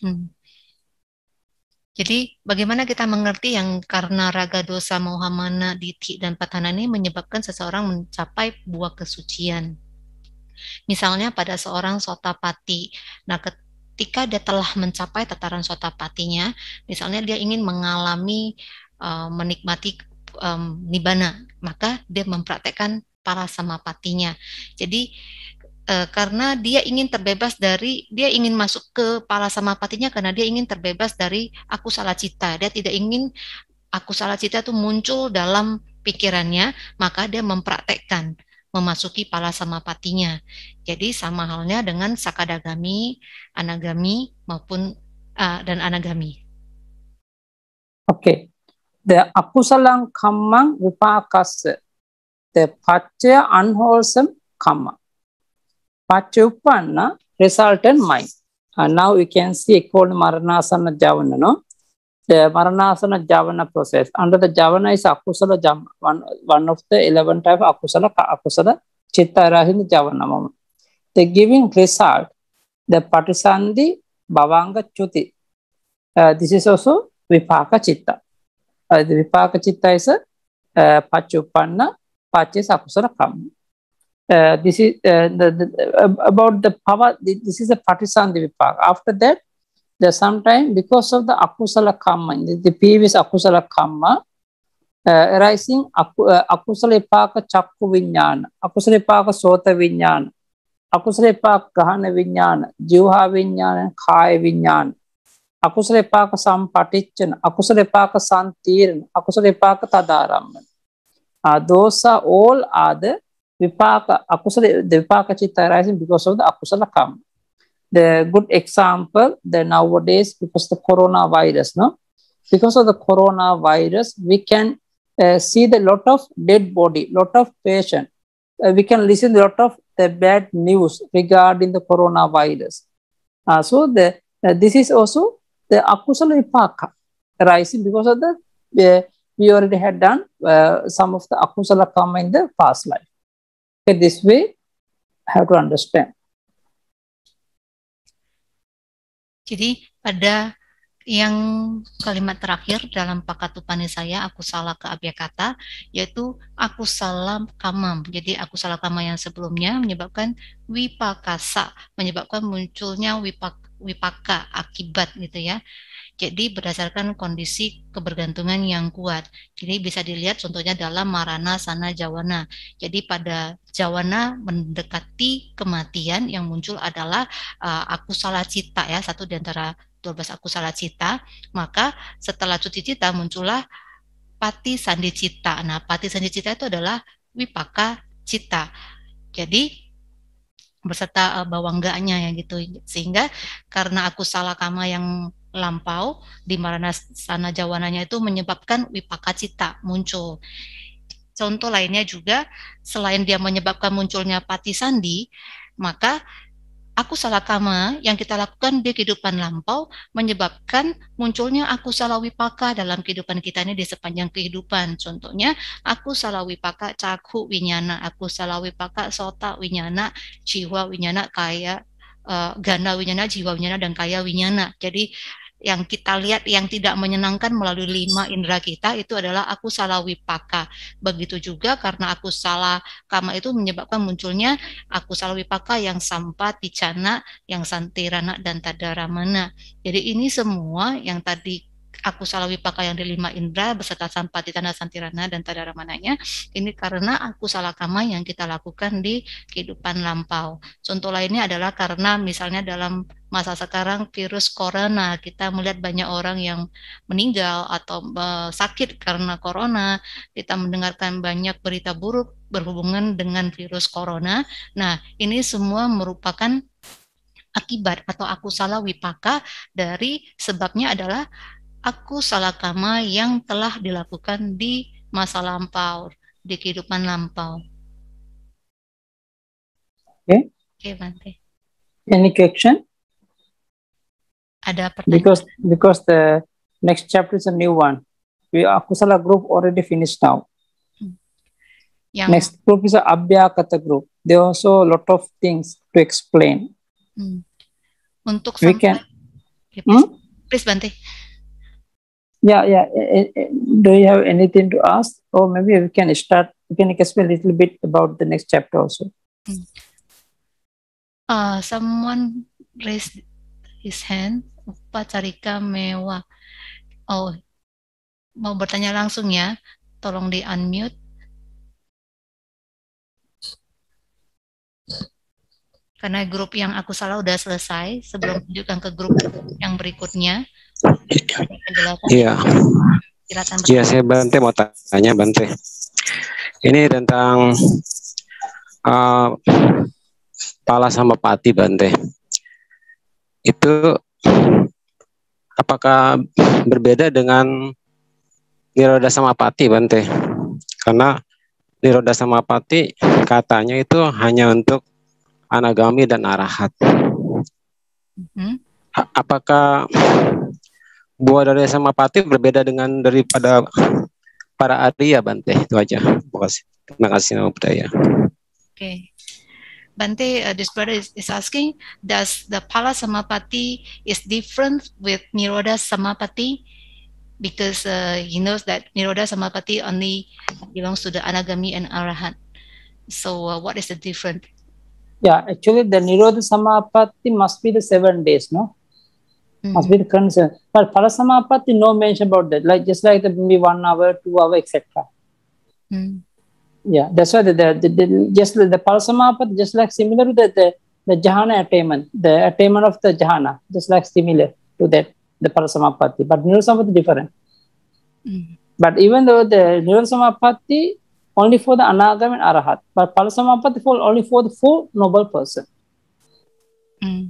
B: hmm. Jadi bagaimana kita mengerti yang karena raga dosa moha mana diti dan patana ini menyebabkan seseorang mencapai buah kesucian. Misalnya pada seorang sotapati, nah ketika dia telah mencapai tataran patinya, misalnya dia ingin mengalami uh, menikmati um, nibana, maka dia mempraktekkan para samapatinya. Jadi uh, karena dia ingin terbebas dari dia ingin masuk ke para samapatinya karena dia ingin terbebas dari aku salah cita. Dia tidak ingin aku salah cita itu muncul dalam pikirannya, maka dia mempraktekkan memasuki pala samapatinya. Jadi sama halnya dengan sakadagami, anagami maupun uh, dan anagami.
A: Oke. Okay. The apusalang kamang upakasa. The pacya unwholesome kama. Pacya upanna resultant mind. Uh, now we can see marana Maranasana Javana, no? The Maranasana Javana process. Under the Javana is Akusala Jam, one, one of the 11 type Akusala, Akusala Chitta Rahini Javana moment. The giving result, the Patisandhi Bhavanga Chuti. Uh, this is also Vipaka Chitta. Uh, the Vipaka Chitta is a uh, Pachupanna Paches Akusala Kamma. Uh, this is uh, the, the, uh, about the power. This is a Patisandhi Vipaka. After that, that sometimes because of the akusala karma, the, the previous akusala karma, uh, arising aku, uh, akusala ipaka chakku vinyana, akusala ipaka sota vinyana, akusala ipaka gahana vinyana, jivha vinyana, kaya vinyana, akusala ipaka sampatichana, akusala ipaka santirana, akusala ipaka tadaramana. Uh, those are all are the vipaka, akusala, the vipaka chitta arising because of the akusala karma. the good example the nowadays because the coronavirus no because of the coronavirus we can uh, see the lot of dead body lot of patient uh, we can listen a lot of the bad news regarding the coronavirus uh, so the uh, this is also the akusala vipaka rising because of the uh, we already had done uh, some of the akusala karma in the past life okay, this way have to understand
B: Jadi pada yang kalimat terakhir dalam pakat pakatupani saya aku salah ke abya kata yaitu aku salah kamam jadi aku salah kamam yang sebelumnya menyebabkan wipakasa menyebabkan munculnya wipak, wipaka akibat gitu ya jadi berdasarkan kondisi kebergantungan yang kuat. Jadi bisa dilihat contohnya dalam marana sana jawana. Jadi pada jawana mendekati kematian yang muncul adalah uh, aku salah cita ya satu di antara 12 salah cita, maka setelah cuci cita muncullah pati sandi cita. Nah, pati sandi cita itu adalah wipaka cita. Jadi berserta eh, bawangganya ya gitu. Sehingga karena aku salah kama yang lampau di marana sana jawananya itu menyebabkan wipaka cita muncul. Contoh lainnya juga selain dia menyebabkan munculnya pati sandi, maka aku salah kama yang kita lakukan di kehidupan lampau menyebabkan munculnya aku salah wipaka dalam kehidupan kita ini di sepanjang kehidupan. Contohnya, aku salah wipaka cakhu winyana, aku salah wipaka sota winyana, jiwa winyana, kaya, uh, eh, gana winyana, jiwa winyana, dan kaya winyana. Jadi yang kita lihat yang tidak menyenangkan melalui lima indera kita itu adalah aku salah wipaka. Begitu juga karena aku salah kama itu menyebabkan munculnya aku salah wipaka yang sampah, ticana, yang santirana dan tadaramana. Jadi ini semua yang tadi aku salah wipaka yang lima indra beserta sampati tanda santirana dan tanda ramananya ini karena aku salah kama yang kita lakukan di kehidupan lampau contoh lainnya adalah karena misalnya dalam masa sekarang virus corona kita melihat banyak orang yang meninggal atau uh, sakit karena corona kita mendengarkan banyak berita buruk berhubungan dengan virus corona nah ini semua merupakan akibat atau aku salah wipaka dari sebabnya adalah aku salah kama yang telah dilakukan di masa lampau, di kehidupan lampau. Okay. Okay,
A: Any question? Ada pertanyaan? Because because the next chapter is a new one. We aku salah group already finished now. Hmm. Yang... Next group is a Abhyakata group. There are also a lot of things to explain.
B: Hmm. Untuk sampai... We can... Okay, please, hmm? please bantai.
A: Yeah, yeah. Eh, eh, eh, do you have anything to ask? Or maybe we can start, we can explain a little bit about the next chapter also. Hmm.
B: Uh, someone raised his hand. Pacarika Mewa. Oh, mau bertanya langsung ya. Tolong di-unmute. karena grup yang aku salah udah selesai sebelum lanjutkan ke grup yang berikutnya. Iya. Iya, saya
C: Bante mau tanya Bante. Ini tentang uh, pala sama pati Bante. Itu apakah berbeda dengan niroda sama pati Bante? Karena niroda sama pati katanya itu hanya untuk anagami dan arahat. hmm Apakah buah dari sama samapati berbeda dengan daripada para Arya Bante? Itu aja. Terima kasih. Terima kasih nama budaya. Oke.
B: Okay. Bante, uh, this brother is, is asking, does the Pala Samapati is different with Niroda Samapati? Because uh, he knows that Niroda Samapati only belongs to the Anagami and Arahat. So uh, what is the difference?
A: Yeah, actually the Nirodha Samapatti must be the seven days, no? Mm. Must be the concern. But Parasamapatti, no mention about that. Like just like the maybe one hour, two hour, etc. Mm. Yeah, that's why the, the, the, the just the, the Parasamapatti, just like similar to the, the, the Jhana attainment, the attainment of the Jhana, just like similar to that, the Parasamapatti. But Nirodha Samapatti different. Mm. But even though the Nirodha Samapatti only for the Anagam and Arahat. But Palasamampati for only for the four noble person. mm.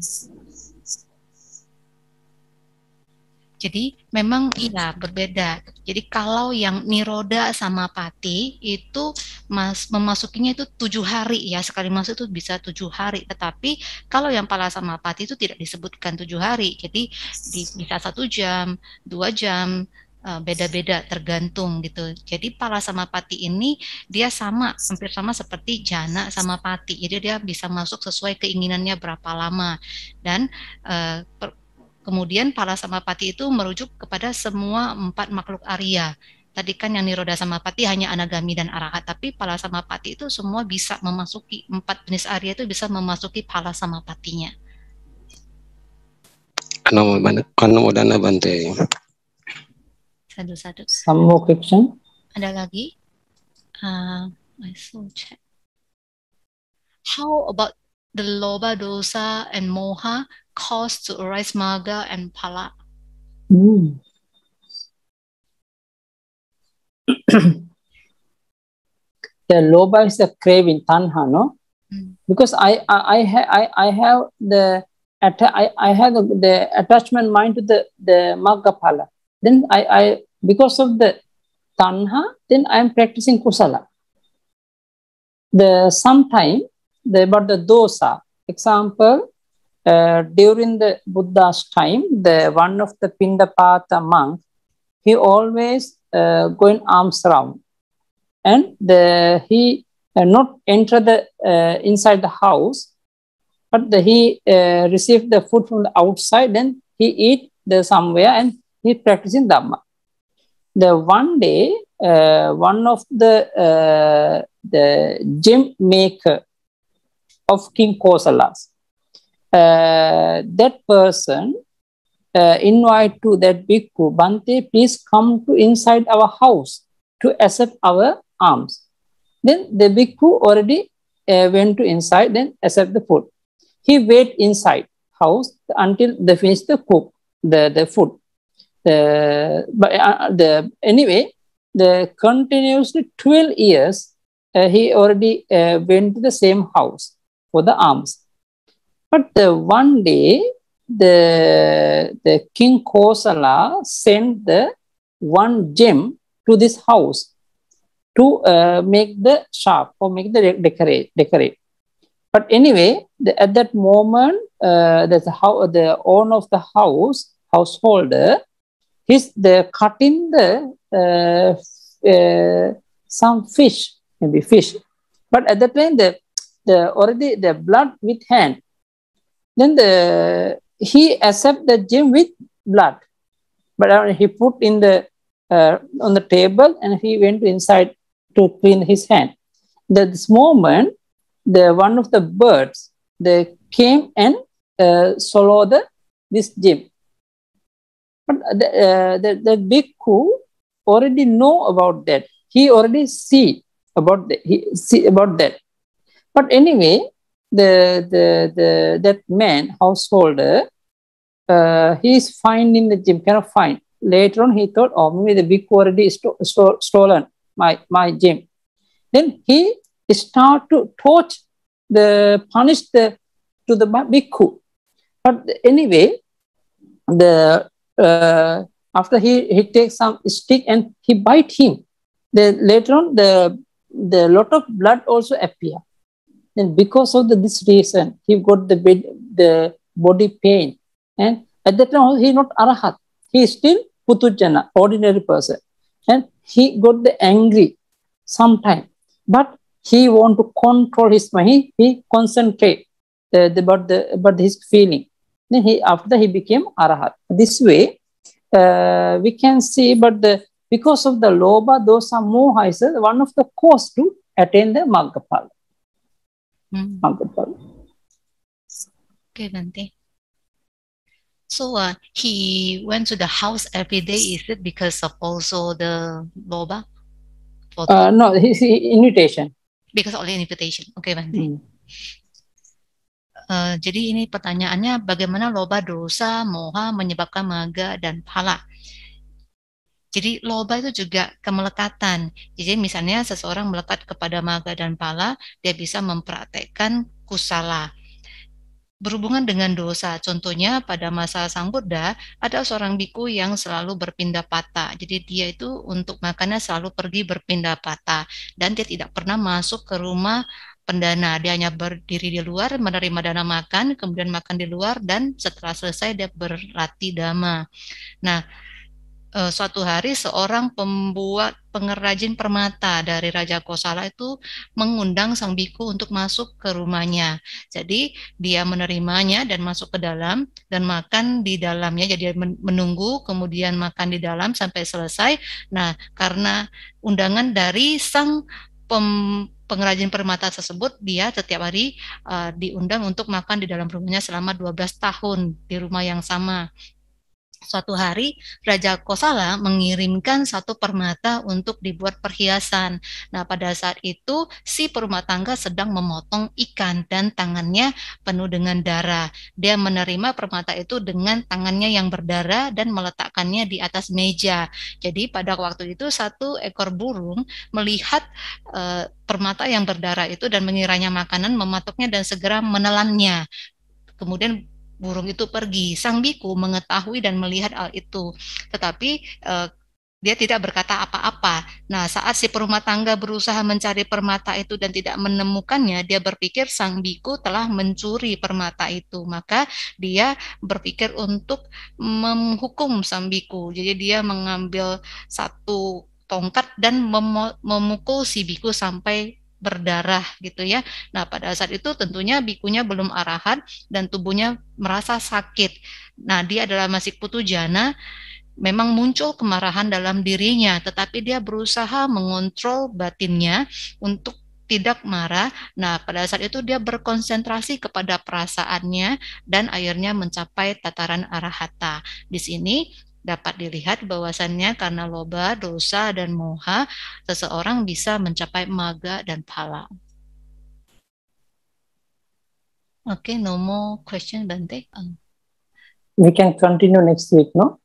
B: Jadi memang iya berbeda. Jadi kalau yang niroda sama pati itu mas memasukinya itu tujuh hari ya sekali masuk itu bisa tujuh hari. Tetapi kalau yang pala sama pati itu tidak disebutkan tujuh hari. Jadi di, bisa satu jam, dua jam, Eh, beda-beda tergantung gitu. Jadi pala sama pati ini dia sama hampir sama seperti jana sama pati. Jadi dia bisa masuk sesuai keinginannya berapa lama dan uh, per, kemudian pala sama pati itu merujuk kepada semua empat makhluk Arya. Tadi kan yang niroda sama pati hanya anagami dan arahat, tapi pala sama pati itu semua bisa memasuki empat jenis Arya itu bisa memasuki pala sama patinya. Kanamodana bantai question. ಸಾಧು
A: ಸಮ್ಮುಖಿಕ್ಷಂ
B: ಅದರಾಗಿ I so check. How about the loba dosa and moha cause to arise maga and pala.
A: Hmm. [coughs] the loba is the craving tanha, no? Mm. Because I I I, ha, I I have the I, I have the, the attachment mind to the the magga pala. Then I I because of the tanha, then I am practicing kusala. The sometime the about the dosa example uh, during the Buddha's time, the one of the Pindapatha monk, he always uh, going arms round, and the, he uh, not enter the uh, inside the house, but the, he uh, received the food from the outside. Then he eat the somewhere and he practicing dhamma the one day uh, one of the uh, the gem maker of King Kosalas, uh, that person uh, invite to that bhikkhu, Bante, please come to inside our house to accept our alms. Then the bhikkhu already uh, went to inside, then accept the food. He wait inside house until they finish the cook the, the food. The, but uh, the anyway, the continuously 12 years, uh, he already uh, went to the same house for the alms. But the one day, the, the King Kosala sent the one gem to this house to uh, make the shop or make the decorate decorate. But anyway, the, at that moment, uh, the, the owner of the house householder he's the cutting the uh, uh, some fish, maybe fish. But at the time, the, the already the blood with hand. Then the he accept the gem with blood, but uh, he put in the uh, on the table and he went inside to clean his hand. At this moment, the one of the birds they came and uh, swallow the this gem. But the, uh, the, the bhikkhu already know about that. He already see about, the, he see about that. But anyway, the, the, the, that man, householder, uh, he is finding the gym, cannot find. Later on, he thought, oh, maybe the big already sto sto stolen my, my gym. Then he start to torch the punish the to the bhikkhu. But anyway, the uh, after he, he takes some stick and he bite him, then later on the, the lot of blood also appear. And because of the, this reason, he got the, bed, the body pain. And at that time, he not arahat. He is still putujana, ordinary person. And he got the angry sometime. But he want to control his mind. He, he concentrate uh, the, about, the, about his feeling. Then he after he became arahat. This way, uh, we can see, but the, because of the loba, those are moha is one of the cause to attain the magapala. Mm. Magapala.
B: Okay, Bhante. So uh, he went to the house every day. Is it because of also the loba? Uh, no, his
A: invitation.
B: Because of the invitation. Okay, Bhante. Mm. Eh, jadi ini pertanyaannya bagaimana loba dosa, moha menyebabkan maga dan pala. Jadi loba itu juga kemelekatan. Jadi misalnya seseorang melekat kepada maga dan pala, dia bisa mempraktekkan kusala berhubungan dengan dosa. Contohnya pada masa Sang Buddha ada seorang biku yang selalu berpindah patah. Jadi dia itu untuk makannya selalu pergi berpindah patah dan dia tidak pernah masuk ke rumah pendana. Dia hanya berdiri di luar, menerima dana makan, kemudian makan di luar, dan setelah selesai dia berlatih dama. Nah, eh, suatu hari seorang pembuat pengerajin permata dari Raja Kosala itu mengundang sang biku untuk masuk ke rumahnya. Jadi dia menerimanya dan masuk ke dalam dan makan di dalamnya. Jadi menunggu kemudian makan di dalam sampai selesai. Nah, karena undangan dari sang pem, pengrajin permata tersebut dia setiap hari uh, diundang untuk makan di dalam rumahnya selama 12 tahun di rumah yang sama Suatu hari Raja Kosala mengirimkan satu permata untuk dibuat perhiasan. Nah, pada saat itu si perumah tangga sedang memotong ikan dan tangannya penuh dengan darah. Dia menerima permata itu dengan tangannya yang berdarah dan meletakkannya di atas meja. Jadi pada waktu itu satu ekor burung melihat e, permata yang berdarah itu dan mengiranya makanan, mematuknya dan segera menelannya. Kemudian burung itu pergi. Sang biku mengetahui dan melihat hal itu, tetapi eh, dia tidak berkata apa-apa. Nah, saat si perumah tangga berusaha mencari permata itu dan tidak menemukannya, dia berpikir sang biku telah mencuri permata itu. Maka dia berpikir untuk menghukum sang biku. Jadi dia mengambil satu tongkat dan memukul si biku sampai berdarah gitu ya. Nah, pada saat itu tentunya bikunya belum arahan dan tubuhnya merasa sakit. Nah, dia adalah masih putu jana. Memang muncul kemarahan dalam dirinya, tetapi dia berusaha mengontrol batinnya untuk tidak marah. Nah, pada saat itu dia berkonsentrasi kepada perasaannya dan akhirnya mencapai tataran arahata. Di sini dapat dilihat bahwasannya karena loba, dosa, dan moha, seseorang bisa mencapai maga dan pala. Oke, okay, no more question, Bante. Um,
A: we can continue next week, no?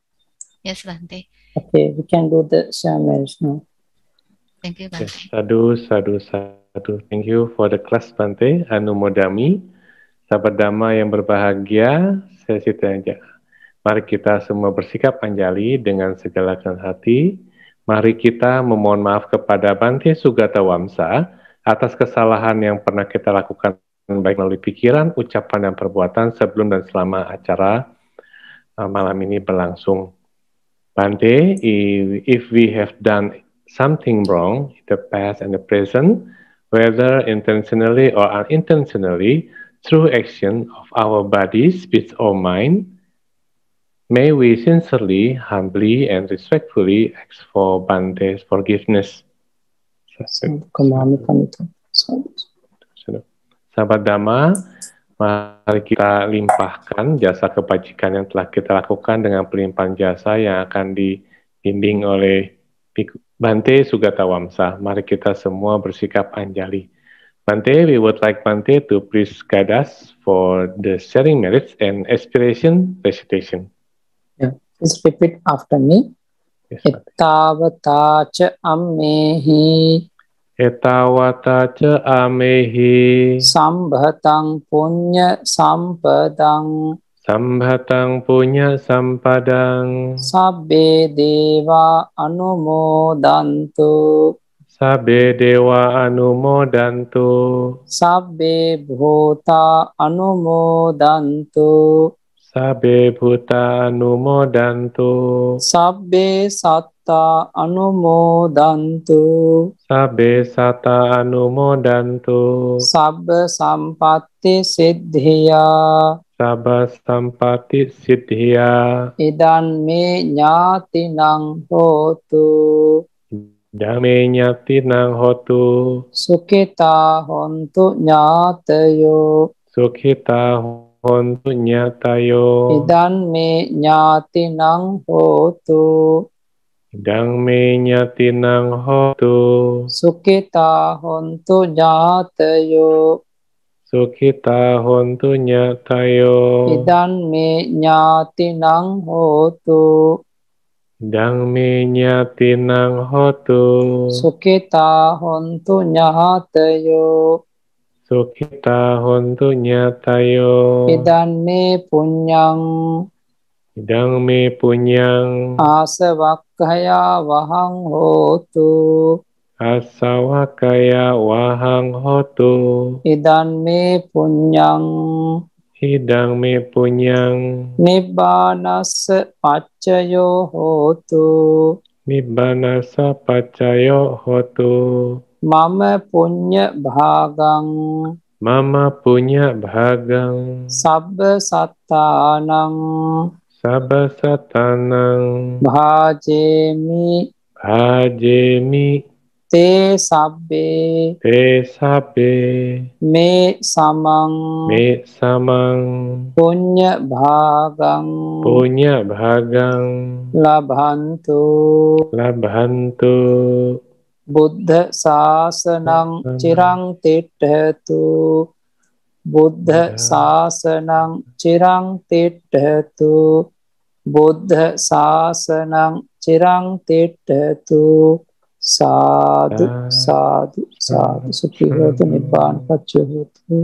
B: Yes, Bante.
A: Okay, we can do the same as no. Thank you,
C: Bante. Yes, sadu, sadu, sadu. Thank you for the class, Bante. Anumodami. Sahabat Dhamma yang berbahagia, saya Siti aja. Mari kita semua bersikap anjali dengan segala kerendahan hati. Mari kita memohon maaf kepada Bante Sugata Wamsa atas kesalahan yang pernah kita lakukan baik melalui pikiran, ucapan, dan perbuatan sebelum dan selama acara uh, malam ini berlangsung. Bante, if, we have done something wrong in the past and the present, whether intentionally or unintentionally, through action of our bodies, speech, or mind, May we sincerely, humbly, and respectfully ask for Bante's forgiveness. Sahabat Dhamma, mari kita limpahkan jasa kebajikan yang telah kita lakukan dengan pelimpahan jasa yang akan dibimbing oleh Bante Sugata Wamsa. Mari kita semua bersikap anjali. Bante, we would like Bante to please guide us for the sharing merits and aspiration recitation.
A: Please repeat after me. Yes, Etavata cha ammehi.
C: Etavata cha amehi. Sambhatang punya sampadang. Sambhatang punya sampadang.
A: Sabbe deva anumodantu.
C: Sabbe dewa anumodantu.
A: Sabbe bhuta anumodantu.
C: සබේ පුතානුමෝඩන්තු
A: සබ්බේ සත්තා අනුමෝදන්තු
C: සබේ සතා අනුමෝඩන්තු
A: සබ්බ සම්පත්ති සිද්ධියා
C: සබ සම්පති සිද්ධියා
A: ඉදන් මේ ඥාතිනං හෝතු ධමේ
C: ඥාතිනං හොතු
A: සුඛිතා හොන්තු ඥාතයෝ
C: සුඛිතා හොන්තු hontu nyatayo.
A: Idang me nyati nang
C: hotu. Idang me nyati nang hotu. Sukita hontu
A: nyatayo.
C: Sukita hontu nyatayo. Idang
A: me nyati nang hotu.
C: Dang me nyati nang hotu.
A: Sukita hontu nyatayo.
C: සුඛිතා හොන්තු ඤාතයෝ ඉදන්
A: මේ පුඤ්ඤං
C: ඉදං මේ පුඤ්ඤං
A: ආසවක්ඛයා වහං හෝතු
C: ආසවක්ඛයා වහං හෝතු
A: ඉදන් මේ පුඤ්ඤං
C: ඉදං මේ පුඤ්ඤං
A: නිබ්බානස්ස පච්චයෝ හෝතු
C: නිබ්බානස්ස පච්චයෝ හෝතු
A: මම පුඤ්ඤ භාගං
C: මම පුඤ්ඤ භාගං
A: සබ්බ සත්තානං
C: සබ්බ සතනං
A: භාජේමි
C: භාජේමි තේ සබ්බේ තේ සබ්බේ
A: මේ සමං
C: මේ සමං
A: පුඤ්ඤ භාගං පුඤ්ඤ භාගං ලබන්තු ලබන්තු බුද්ධ ශාසනං චිරං තෙට්ඨතු බුද්ධ ශාසනං චිරං තෙට්ඨතු බුද්ධ ශාසනං චිරං තෙට්ඨතු සාදු සාදු සාදු සුඛී හොතු නිබ්බාන පච්චය හොතු